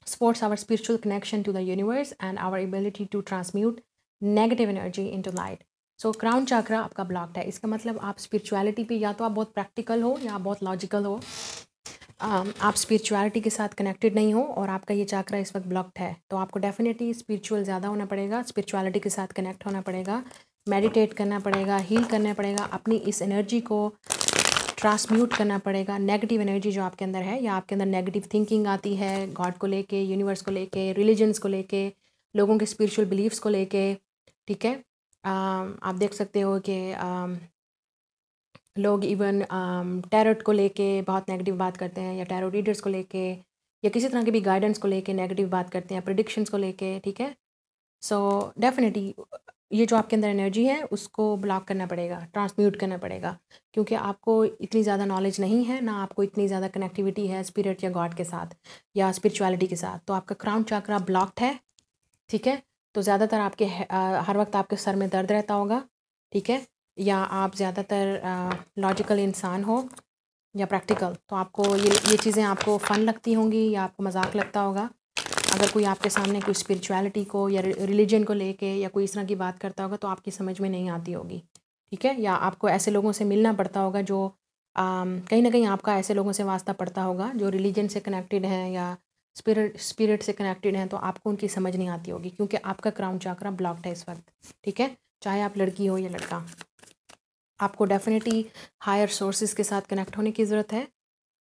A: supports our spiritual connection to the universe and our ability to transmute negative energy into light so crown chakra आपका blocked है इसका मतलब आप spirituality पे या तो आप बहुत प्रैक्टिकल हो या बहुत लॉजिकल हो um, आप स्पिरिचुअलिटी के साथ कनेक्टेड नहीं हो और आपका ये चक्रा इस वक्त ब्लॉक्ड है तो आपको डेफिनेटली स्पिरिचुअल ज़्यादा होना पड़ेगा स्पिरिचुअलिटी के साथ कनेक्ट होना पड़ेगा मेडिटेट करना पड़ेगा हील करना पड़ेगा अपनी इस एनर्जी को ट्रांसम्यूट करना पड़ेगा नेगेटिव एनर्जी जो आपके अंदर है या आपके अंदर नेगेटिव थिंकिंग आती है गॉड को लेके यूनिवर्स को लेके रिलीजन्स को लेके लोगों के स्पिरिचुअल बिलीव्स को लेके ठीक है um, आप देख सकते हो कि um, लोग इवन टैरोट um, को लेके बहुत नेगेटिव बात करते हैं या टैरो रीडर्स को लेके या किसी तरह के भी गाइडेंस को लेके नेगेटिव बात करते हैं प्रडिक्शंस को लेके ठीक है सो डेफिनेटली ये जो आपके अंदर एनर्जी है उसको ब्लॉक करना पड़ेगा ट्रांसम्यूट करना पड़ेगा क्योंकि आपको इतनी ज़्यादा नॉलेज नहीं है ना आपको इतनी ज़्यादा कनेक्टिविटी है स्पिरिट या गॉड के साथ या स्पिरिचुअलिटी के साथ तो आपका क्राउन चक्रा ब्लॉक्ड है ठीक है तो ज़्यादातर आपके हर वक्त आपके सर में दर्द रहता होगा ठीक है या आप ज़्यादातर लॉजिकल इंसान हो या प्रैक्टिकल तो आपको ये ये चीज़ें आपको फ़न लगती होंगी या आपको मजाक लगता होगा अगर कोई आपके सामने कोई स्पिरिचुअलिटी को या रिलीजन को लेके या कोई इस तरह की बात करता होगा तो आपकी समझ में नहीं आती होगी ठीक है या आपको ऐसे लोगों से मिलना पड़ता होगा जो कहीं ना कहीं आपका ऐसे लोगों से वास्ता पड़ता होगा जो रिलीजन से कनेक्टेड हैं या स्पिरिट स्पिरिट से कनेक्टेड हैं तो आपको उनकी समझ नहीं आती होगी क्योंकि आपका क्राउन चाकरा ब्लॉक्ड है इस वक्त ठीक है चाहे आप लड़की हो या लड़का आपको डेफिनेटली हायर सोर्सेज के साथ कनेक्ट होने की ज़रूरत है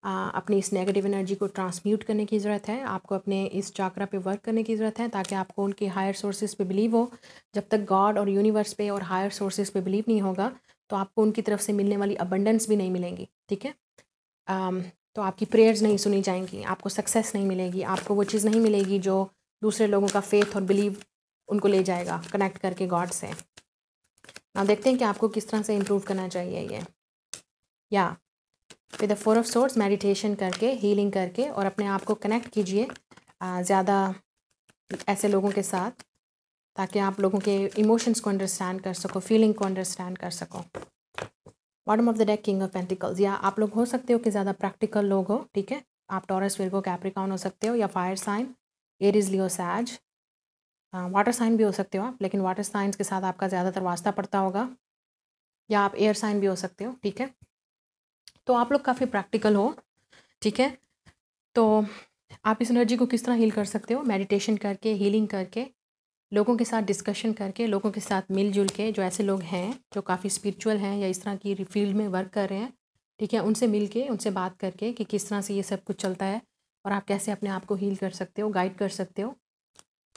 A: अपनी इस नेगेटिव एनर्जी को ट्रांसम्यूट करने की ज़रूरत है आपको अपने इस चाकरा पे वर्क करने की ज़रूरत है ताकि आपको उनके हायर सोर्सेज पे बिलीव हो जब तक गॉड और यूनिवर्स पे और हायर सोर्सेज पे बिलीव नहीं होगा तो आपको उनकी तरफ से मिलने वाली अबंडेंस भी नहीं मिलेंगी ठीक है um, तो आपकी प्रेयर्स नहीं सुनी जाएंगी आपको सक्सेस नहीं मिलेगी आपको वो चीज़ नहीं मिलेगी जो दूसरे लोगों का फेथ और बिलीव उनको ले जाएगा कनेक्ट करके गॉड से आप देखते हैं कि आपको किस तरह से इम्प्रूव करना चाहिए ये या with the four of swords meditation करके हीलिंग करके और अपने आप को कनेक्ट कीजिए ज़्यादा ऐसे लोगों के साथ ताकि आप लोगों के इमोशंस को अंडरस्टैंड कर सको फीलिंग को अंडरस्टैंड कर सको bottom of the deck king of pentacles या आप लोग हो सकते हो कि ज़्यादा प्रैक्टिकल लोग हो ठीक है आप टॉरस विरगो कैप्रिकॉन हो सकते हो या फायर साइन एरिज लियो सैज वाटर साइन भी हो सकते हो आप लेकिन वाटर साइंस के साथ आपका ज़्यादातर वास्ता पड़ता होगा या आप एयर साइन भी हो सकते हो ठीक है तो आप लोग काफ़ी प्रैक्टिकल हो ठीक है तो आप इस एनर्जी को किस तरह हील कर सकते हो मेडिटेशन करके हीलिंग करके लोगों के साथ डिस्कशन करके लोगों के साथ मिलजुल के जो ऐसे लोग हैं जो काफ़ी स्पिरिचुअल हैं या इस तरह की फील्ड में वर्क कर रहे हैं ठीक है उनसे मिल के उनसे बात करके कि किस तरह से ये सब कुछ चलता है और आप कैसे अपने आप को हील कर सकते हो गाइड कर सकते हो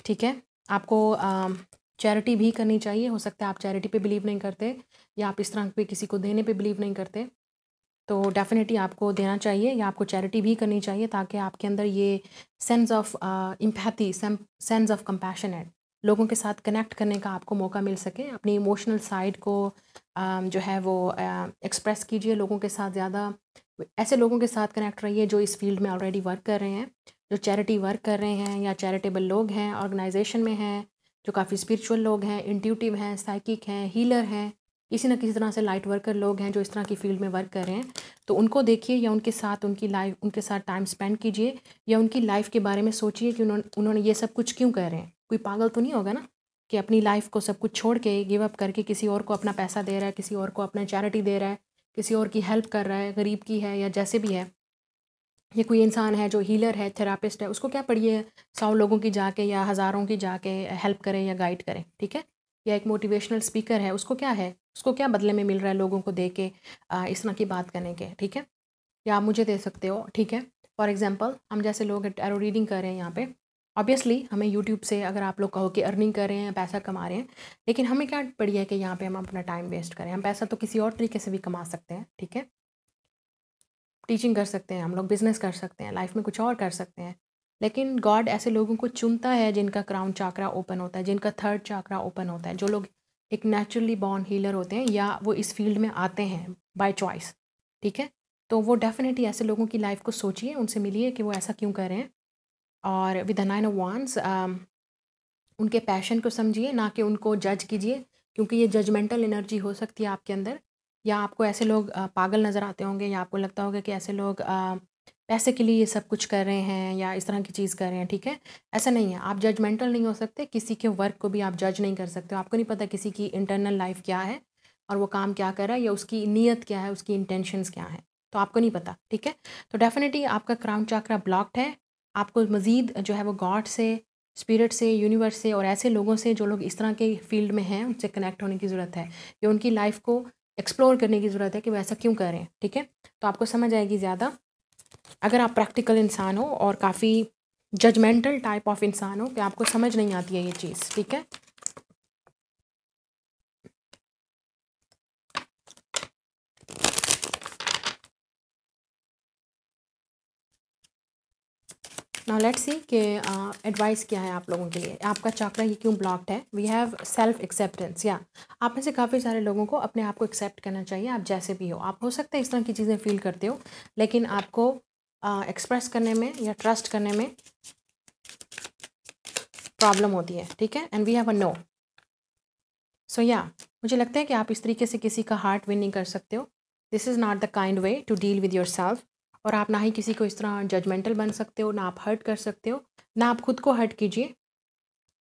A: ठीक है आपको चैरिटी भी करनी चाहिए हो सकता है आप चैरिटी पे बिलीव नहीं करते या आप इस तरह पे किसी को देने पे बिलीव नहीं करते तो डेफ़िनेटली आपको देना चाहिए या आपको चैरिटी भी करनी चाहिए ताकि आपके अंदर ये sense of empathy sense of compassion है लोगों के साथ कनेक्ट करने का आपको मौका मिल सके अपनी इमोशनल साइड को uh, जो है वो एक्सप्रेस uh, कीजिए लोगों के साथ ज़्यादा ऐसे लोगों के साथ कनेक्ट रहिए जो इस फील्ड में ऑलरेडी वर्क कर रहे हैं जो चैरिटी वर्क कर रहे हैं या चैरिटेबल लोग हैं ऑर्गेनाइजेशन में हैं जो काफ़ी स्पिरिचुअल लोग हैं इंट्यूटिव हैं साइकिक हैं हीलर हैं किसी न किसी तरह से लाइट वर्कर लोग हैं जो इस तरह की फील्ड में वर्क कर रहे हैं तो उनको देखिए या उनके साथ उनकी लाइफ उनके साथ टाइम स्पेंड कीजिए या उनकी लाइफ के बारे में सोचिए कि उन्होंने उन्होंने ये सब कुछ क्यों कर रहे हैं कोई पागल तो नहीं होगा ना कि अपनी लाइफ को सब कुछ छोड़ के गिव अप करके किसी और को अपना पैसा दे रहा है किसी और को अपना चैरिटी दे रहा है किसी और की हेल्प कर रहा है गरीब की है या जैसे भी है ये कोई इंसान है जो हीलर है थेरापिस्ट है उसको क्या पढ़िए सौ लोगों की जाके या हज़ारों की जाके हेल्प करें या गाइड करें ठीक है या एक मोटिवेशनल स्पीकर है उसको क्या है उसको क्या बदले में मिल रहा है लोगों को दे के इस तरह की बात करने के ठीक है या आप मुझे दे सकते हो ठीक है फॉर एग्जाम्पल हम जैसे लोग एरो रीडिंग कर रहे हैं यहाँ पर ऑब्वियसली हमें यूट्यूब से अगर आप लोग कहो कि अर्निंग कर रहे हैं पैसा कमा रहे हैं लेकिन हमें क्या पड़ी है कि यहाँ पे हम अपना टाइम वेस्ट करें हम पैसा तो किसी और तरीके से भी कमा सकते हैं ठीक है टीचिंग कर सकते हैं हम लोग बिजनेस कर सकते हैं लाइफ में कुछ और कर सकते हैं लेकिन गॉड ऐसे लोगों को चुनता है जिनका क्राउन चाकरा ओपन होता है जिनका थर्ड चाकरा ओपन होता है जो लोग एक नेचुरली बॉर्न हीलर होते हैं या वो इस फील्ड में आते हैं बाय चॉइस ठीक है तो वो डेफिनेटली ऐसे लोगों की लाइफ को सोचिए उनसे मिलिए कि वो ऐसा क्यों कर रहे हैं और विद नाइन ऑफ वांस उनके पैशन को समझिए ना कि उनको जज कीजिए क्योंकि ये जजमेंटल एनर्जी हो सकती है आपके अंदर या आपको ऐसे लोग पागल नज़र आते होंगे या आपको लगता होगा कि ऐसे लोग पैसे के लिए ये सब कुछ कर रहे हैं या इस तरह की चीज़ कर रहे हैं ठीक है ऐसा नहीं है आप जजमेंटल नहीं हो सकते किसी के वर्क को भी आप जज नहीं कर सकते आपको नहीं पता किसी की इंटरनल लाइफ क्या है और वो काम क्या कर रहा है या उसकी नीयत क्या है उसकी इंटेंशंस क्या है तो आपको नहीं पता ठीक है तो डेफिनेटली आपका क्राउन चक्रा ब्लॉक्ड है आपको मज़ीद जो है वो गॉड से स्पिरिट से यूनिवर्स से और ऐसे लोगों से जो लोग इस तरह के फील्ड में हैं उनसे कनेक्ट होने की ज़रूरत है या उनकी लाइफ को एक्सप्लोर करने की ज़रूरत है कि वो ऐसा क्यों करें ठीक है तो आपको समझ आएगी ज़्यादा अगर आप प्रैक्टिकल इंसान हो और काफ़ी जजमेंटल टाइप ऑफ इंसान हो कि आपको समझ नहीं आती है ये चीज़ ठीक है नाउ लेट्स सी के एडवाइस क्या है आप लोगों के लिए आपका चक्र ये क्यों ब्लॉक्ड है वी हैव सेल्फ एक्सेप्टेंस या आप में से काफ़ी सारे लोगों को अपने आप को एक्सेप्ट करना चाहिए आप जैसे भी हो आप हो सकता है इस तरह की चीज़ें फील करते हो लेकिन आपको एक्सप्रेस करने में या ट्रस्ट करने में प्रॉब्लम होती है ठीक है and we have a no so या मुझे लगता है कि आप इस तरीके से किसी का हार्ट विन नहीं कर सकते हो this is not the kind way to deal with yourself और आप ना ही किसी को इस तरह जजमेंटल बन सकते हो ना आप हर्ट कर सकते हो ना आप खुद को हर्ट कीजिए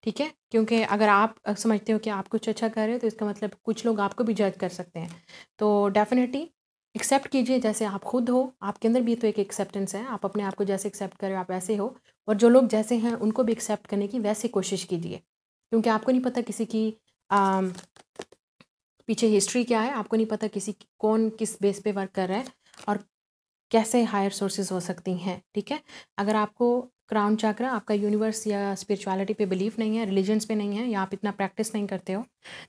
A: ठीक है क्योंकि अगर आप समझते हो कि आप कुछ अच्छा कर रहे हो तो इसका मतलब कुछ लोग आपको भी जज कर सकते हैं तो डेफिनेटली एक्सेप्ट कीजिए जैसे आप खुद हो आपके अंदर भी तो एक एक्सेप्टेंस है आप अपने आप को जैसे एक्सेप्ट करें आप वैसे हो और जो लोग जैसे हैं उनको भी एक्सेप्ट करने की वैसे कोशिश कीजिए क्योंकि आपको नहीं पता किसी की आ, पीछे हिस्ट्री क्या है आपको नहीं पता किसी कौन किस बेस पे वर्क कर रहा है और कैसे हायर सोर्सेज हो सकती हैं ठीक है अगर आपको क्राउन चक्रा आपका यूनिवर्स या स्पिरिचुअलिटी पे बिलीव नहीं है रिलीजन्स पे नहीं है या आप इतना प्रैक्टिस नहीं करते हो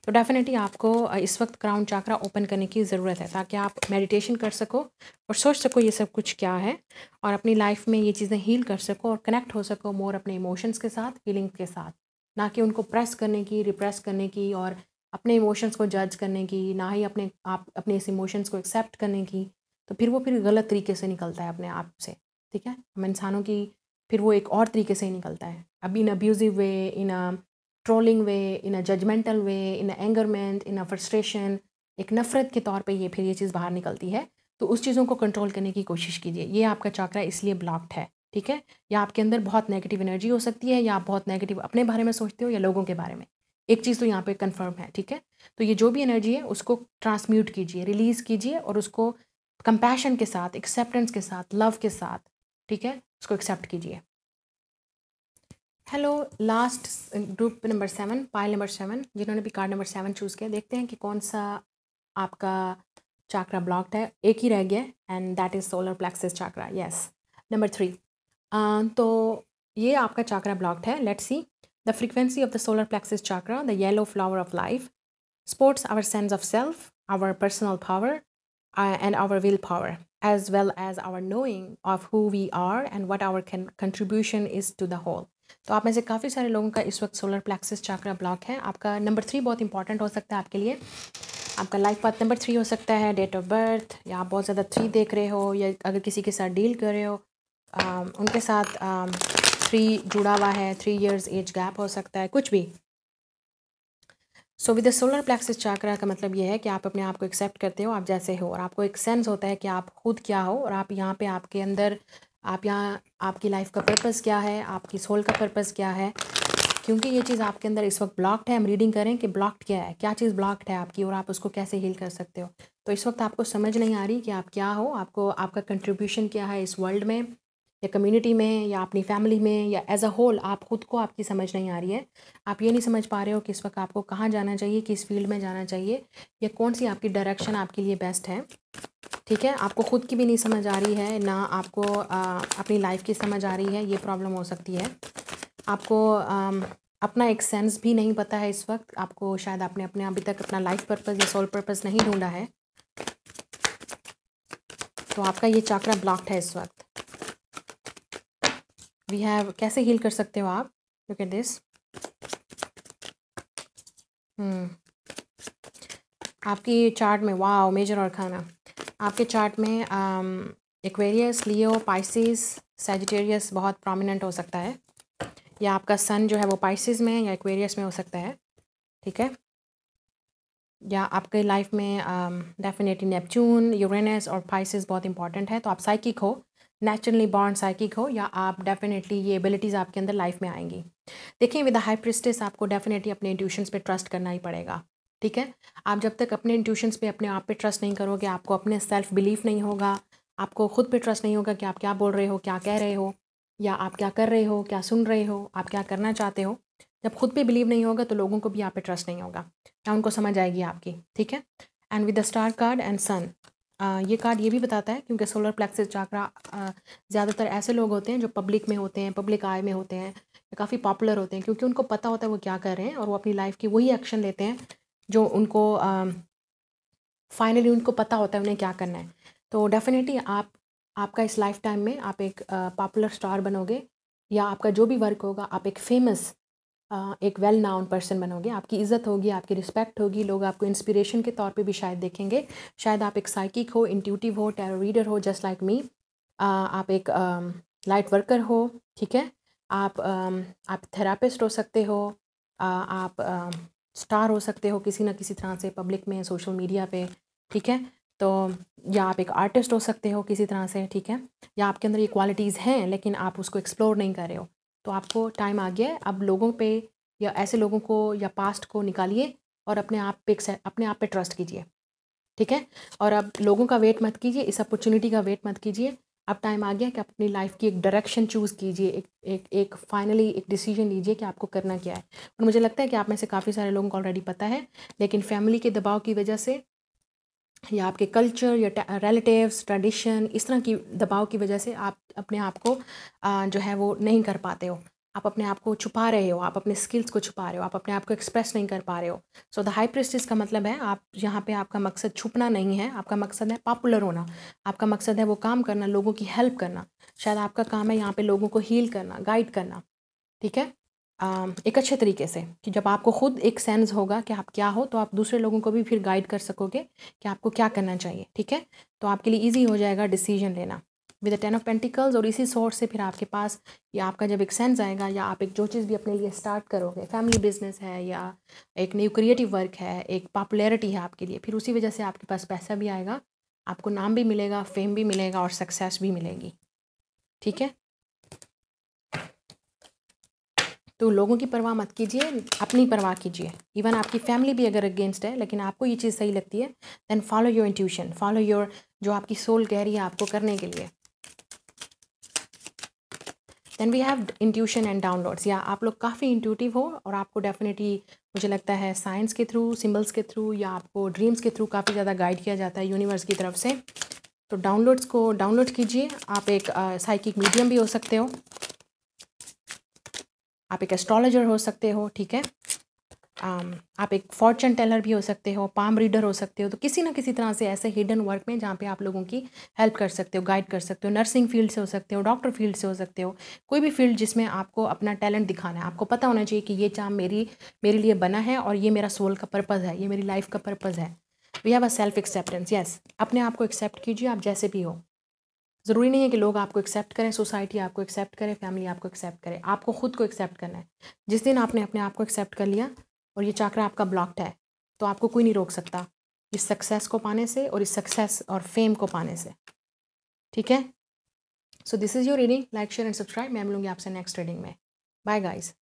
A: तो डेफिनेटली आपको इस वक्त क्राउन चक्रा ओपन करने की ज़रूरत है ताकि आप मेडिटेशन कर सको और सोच सको ये सब कुछ क्या है और अपनी लाइफ में ये चीज़ें हील कर सको और कनेक्ट हो सको मोर अपने इमोशंस के साथ फीलिंग्स के साथ ना कि उनको प्रेस करने की रिप्रेस करने की और अपने इमोशंस को जज करने की ना ही अपने आप अपने इस इमोशंस को एक्सेप्ट करने की तो फिर वो फिर गलत तरीके से निकलता है अपने आप से ठीक है हम इंसानों की फिर वो एक और तरीके से ही निकलता है अब in abusive way in a trolling way in a judgmental way in a एंगरमेंट इन अ फ्रस्ट्रेशन एक नफ़रत के तौर पे ये फिर ये चीज़ बाहर निकलती है तो उस चीज़ों को कंट्रोल करने की कोशिश कीजिए ये आपका चक्रा इसलिए ब्लॉक्ड है ठीक है या आपके अंदर बहुत नेगेटिव एनर्जी हो सकती है या आप बहुत नेगेटिव अपने बारे में सोचते हो या लोगों के बारे में एक चीज़ तो यहाँ पे कंफर्म है ठीक है तो ये जो भी एनर्जी है उसको ट्रांसम्यूट कीजिए रिलीज़ कीजिए और उसको कंपैशन के साथ एक्सेप्टेंस के साथ लव के साथ ठीक है उसको एक्सेप्ट कीजिए hello last group number seven pile number seven जिन्होंने भी कार्ड नंबर सेवन चूज़ किया देखते हैं कि कौन सा आपका चाकरा ब्लॉक्ड है एक ही रह गया and that is solar plexus chakra yes number three तो ये आपका चाकरा ब्लॉक्ड है let's see the frequency of the solar plexus chakra the yellow flower of life sports our sense of self our personal power and our will power as well as our knowing of who we are and what our contribution is to the whole तो आप में से काफ़ी सारे लोगों का इस वक्त सोलर प्लेक्सिस चक्रा ब्लॉक है आपका नंबर थ्री बहुत इंपॉर्टेंट हो सकता है आपके लिए आपका लाइफ पाथ नंबर थ्री हो सकता है डेट ऑफ बर्थ या आप बहुत ज़्यादा थ्री देख रहे हो या अगर किसी के साथ डील कर रहे हो आ, um, उनके साथ आ, um, थ्री जुड़ा हुआ है थ्री इयर्स एज गैप हो सकता है कुछ भी so with the solar plexus chakra का मतलब ये है कि आप अपने आप को एक्सेप्ट करते हो आप जैसे हो और आपको एक सेंस होता है कि आप खुद क्या हो और आप यहाँ पे आपके अंदर आप यहाँ आपकी लाइफ का पर्पस क्या है आपकी सोल का पर्पस क्या है क्योंकि ये चीज़ आपके अंदर इस वक्त ब्लॉक्ड है हम रीडिंग करें कि ब्लॉक्ड क्या है क्या चीज़ ब्लॉक्ड है आपकी और आप उसको कैसे हील कर सकते हो तो इस वक्त आपको समझ नहीं आ रही कि आप क्या हो आपको आपका कंट्रीब्यूशन क्या है इस वर्ल्ड में या कम्युनिटी में या अपनी फैमिली में या एज अ होल आप खुद को आपकी समझ नहीं आ रही है आप ये नहीं समझ पा रहे हो कि इस वक्त आपको कहाँ जाना चाहिए किस फील्ड में जाना चाहिए या कौन सी आपकी डायरेक्शन आपके लिए बेस्ट है ठीक है आपको खुद की भी नहीं समझ आ रही है ना आपको आ, अपनी लाइफ की समझ आ रही है ये प्रॉब्लम हो सकती है आपको आ, अपना एक सेंस भी नहीं पता है इस वक्त आपको शायद आपने अपने अभी तक अपना लाइफ पर्पज़ या सोल पर्पज़ नहीं ढूंढा है तो आपका ये चाकरा ब्लॉक्ड है इस वक्त वी हैव कैसे हील कर सकते हो आप लुक एट दिस आपकी चार्ट में वाओ मेजर और खाना आपके चार्ट में एक्वेरियस लियो पाइसिस सेजिटेरियस बहुत प्रोमिनेंट हो सकता है या आपका सन जो है वो पाइसिस में या एक्वेरियस में हो सकता है ठीक है या आपके लाइफ में डेफिनेटली नेपच्यून यूरेनस और पाइसिस बहुत इंपॉर्टेंट है तो आप साइकिक हो नेचुरली बॉर्न साइकिक हो या आप डेफिनेटली ये एबिलिटीज़ आपके अंदर लाइफ में आएंगी देखिए विद हाई प्रिस्टिस आपको डेफिनेटली अपने इंट्यूशंस पे ट्रस्ट करना ही पड़ेगा ठीक है आप जब तक अपने इंट्यूशंस पे अपने आप पे ट्रस्ट नहीं करोगे आपको अपने सेल्फ बिलीफ नहीं होगा आपको खुद पे ट्रस्ट नहीं होगा कि आप क्या बोल रहे हो क्या कह रहे हो या आप क्या कर रहे हो क्या सुन रहे हो आप क्या करना चाहते हो जब खुद पे बिलीव नहीं होगा तो लोगों को भी आप पे ट्रस्ट नहीं होगा या उनको समझ आएगी आपकी ठीक है and with the star card and sun ये कार्ड ये भी बताता है क्योंकि सोलर प्लेक्सिस चाकरा ज़्यादातर ऐसे लोग होते हैं जो पब्लिक में होते हैं पब्लिक आय में होते हैं काफ़ी पॉपुलर होते हैं क्योंकि उनको पता होता है वो क्या कर रहे हैं और वो अपनी लाइफ की वही एक्शन लेते हैं जो उनको फाइनली उनको पता होता है उन्हें क्या करना है तो डेफिनेटली आप आपका इस लाइफ टाइम में आप एक पॉपुलर स्टार बनोगे या आपका जो भी वर्क होगा आप एक फेमस एक वेल नाउन पर्सन बनोगे आपकी इज़्ज़त होगी आपकी रिस्पेक्ट होगी लोग आपको इंस्पिरेशन के तौर पे भी शायद देखेंगे शायद आप एक साइकिक हो इंट्यूटिव हो टैरो रीडर हो जस्ट लाइक मी आप एक लाइट वर्कर हो ठीक है आप आप थेरापिस्ट हो सकते हो आप स्टार हो सकते हो किसी ना किसी तरह से पब्लिक में सोशल मीडिया पे ठीक है तो या आप एक आर्टिस्ट हो सकते हो किसी तरह से ठीक है या आपके अंदर ये क्वालिटीज़ हैं लेकिन आप उसको एक्सप्लोर नहीं कर रहे हो तो आपको टाइम आ गया है अब लोगों पे या ऐसे लोगों को या पास्ट को निकालिए और अपने आप पे अपने आप पे ट्रस्ट कीजिए ठीक है और अब लोगों का वेट मत कीजिए इस अपॉर्चुनिटी का वेट मत कीजिए अब टाइम आ गया कि आप अपनी लाइफ की एक डायरेक्शन चूज़ कीजिए एक एक एक फाइनली एक डिसीजन लीजिए कि आपको करना क्या है और मुझे लगता है कि आप में से काफ़ी सारे लोगों को ऑलरेडी पता है लेकिन फैमिली के दबाव की वजह से या आपके कल्चर या रिलेटिव्स ट्रेडिशन इस तरह की दबाव की वजह से आप अपने आप को जो है वो नहीं कर पाते हो आप अपने आप को छुपा रहे हो आप अपने स्किल्स को छुपा रहे हो आप अपने आप को एक्सप्रेस नहीं कर पा रहे हो सो द हाई प्रेस्टिस का मतलब है आप यहाँ पे आपका मकसद छुपना नहीं है आपका मकसद है पॉपुलर होना आपका मकसद है वो काम करना लोगों की हेल्प करना शायद आपका काम है यहाँ पे लोगों को हील करना गाइड करना ठीक है एक अच्छे तरीके से कि जब आपको खुद एक सेंस होगा कि आप क्या हो तो आप दूसरे लोगों को भी फिर गाइड कर सकोगे कि आपको क्या करना चाहिए ठीक है तो आपके लिए इजी हो जाएगा डिसीजन लेना विद टेन ऑफ पेंटिकल्स और इसी सोर्स से फिर आपके पास या आपका जब एक सेंस आएगा या आप एक जो चीज़ भी अपने लिए स्टार्ट करोगे फैमिली बिजनेस है या एक न्यू क्रिएटिव वर्क है एक पॉपुलैरिटी है आपके लिए फिर उसी वजह से आपके पास पैसा भी आएगा आपको नाम भी मिलेगा फेम भी मिलेगा और सक्सेस भी मिलेगी ठीक है तो लोगों की परवाह मत कीजिए अपनी परवाह कीजिए इवन आपकी फैमिली भी अगर अगेंस्ट है लेकिन आपको ये चीज़ सही लगती है then follow your intuition follow your जो आपकी सोल कह रही है आपको करने के लिए then we have intuition and downloads या आप लोग काफ़ी इंट्यूटिव हो और आपको डेफिनेटली मुझे लगता है साइंस के थ्रू सिम्बल्स के थ्रू या आपको ड्रीम्स के थ्रू काफ़ी ज़्यादा गाइड किया जाता है यूनिवर्स की तरफ से तो डाउनलोड्स को डाउनलोड कीजिए आप एक साइकिक मीडियम भी हो सकते हो आप एक एस्ट्रोलॉजर हो सकते हो ठीक है um, आप एक फॉर्चून टेलर भी हो सकते हो पाम रीडर हो सकते हो तो किसी ना किसी तरह से ऐसे हिडन वर्क में जहाँ पे आप लोगों की हेल्प कर सकते हो गाइड कर सकते हो नर्सिंग फील्ड से हो सकते हो डॉक्टर फील्ड से हो सकते हो कोई भी फील्ड जिसमें आपको अपना टैलेंट दिखाना है आपको पता होना चाहिए कि ये काम मेरी मेरे लिए बना है और ये मेरा सोल का पर्पज़ है ये मेरी लाइफ का पर्पज़ है we have a self acceptance yes अपने आप को एक्सेप्ट कीजिए आप जैसे भी हो ज़रूरी नहीं है कि लोग आपको एक्सेप्ट करें सोसाइटी आपको एक्सेप्ट करें फैमिली आपको एक्सेप्ट करें आपको खुद को एक्सेप्ट करना है जिस दिन आपने अपने आप को एक्सेप्ट कर लिया और ये चाकरा आपका ब्लॉक्ड है तो आपको कोई नहीं रोक सकता इस सक्सेस को पाने से और इस सक्सेस और फेम को पाने से ठीक है so this is your reading like share and subscribe मैं मिलूंगी आपसे नेक्स्ट रीडिंग में बाय गाइज़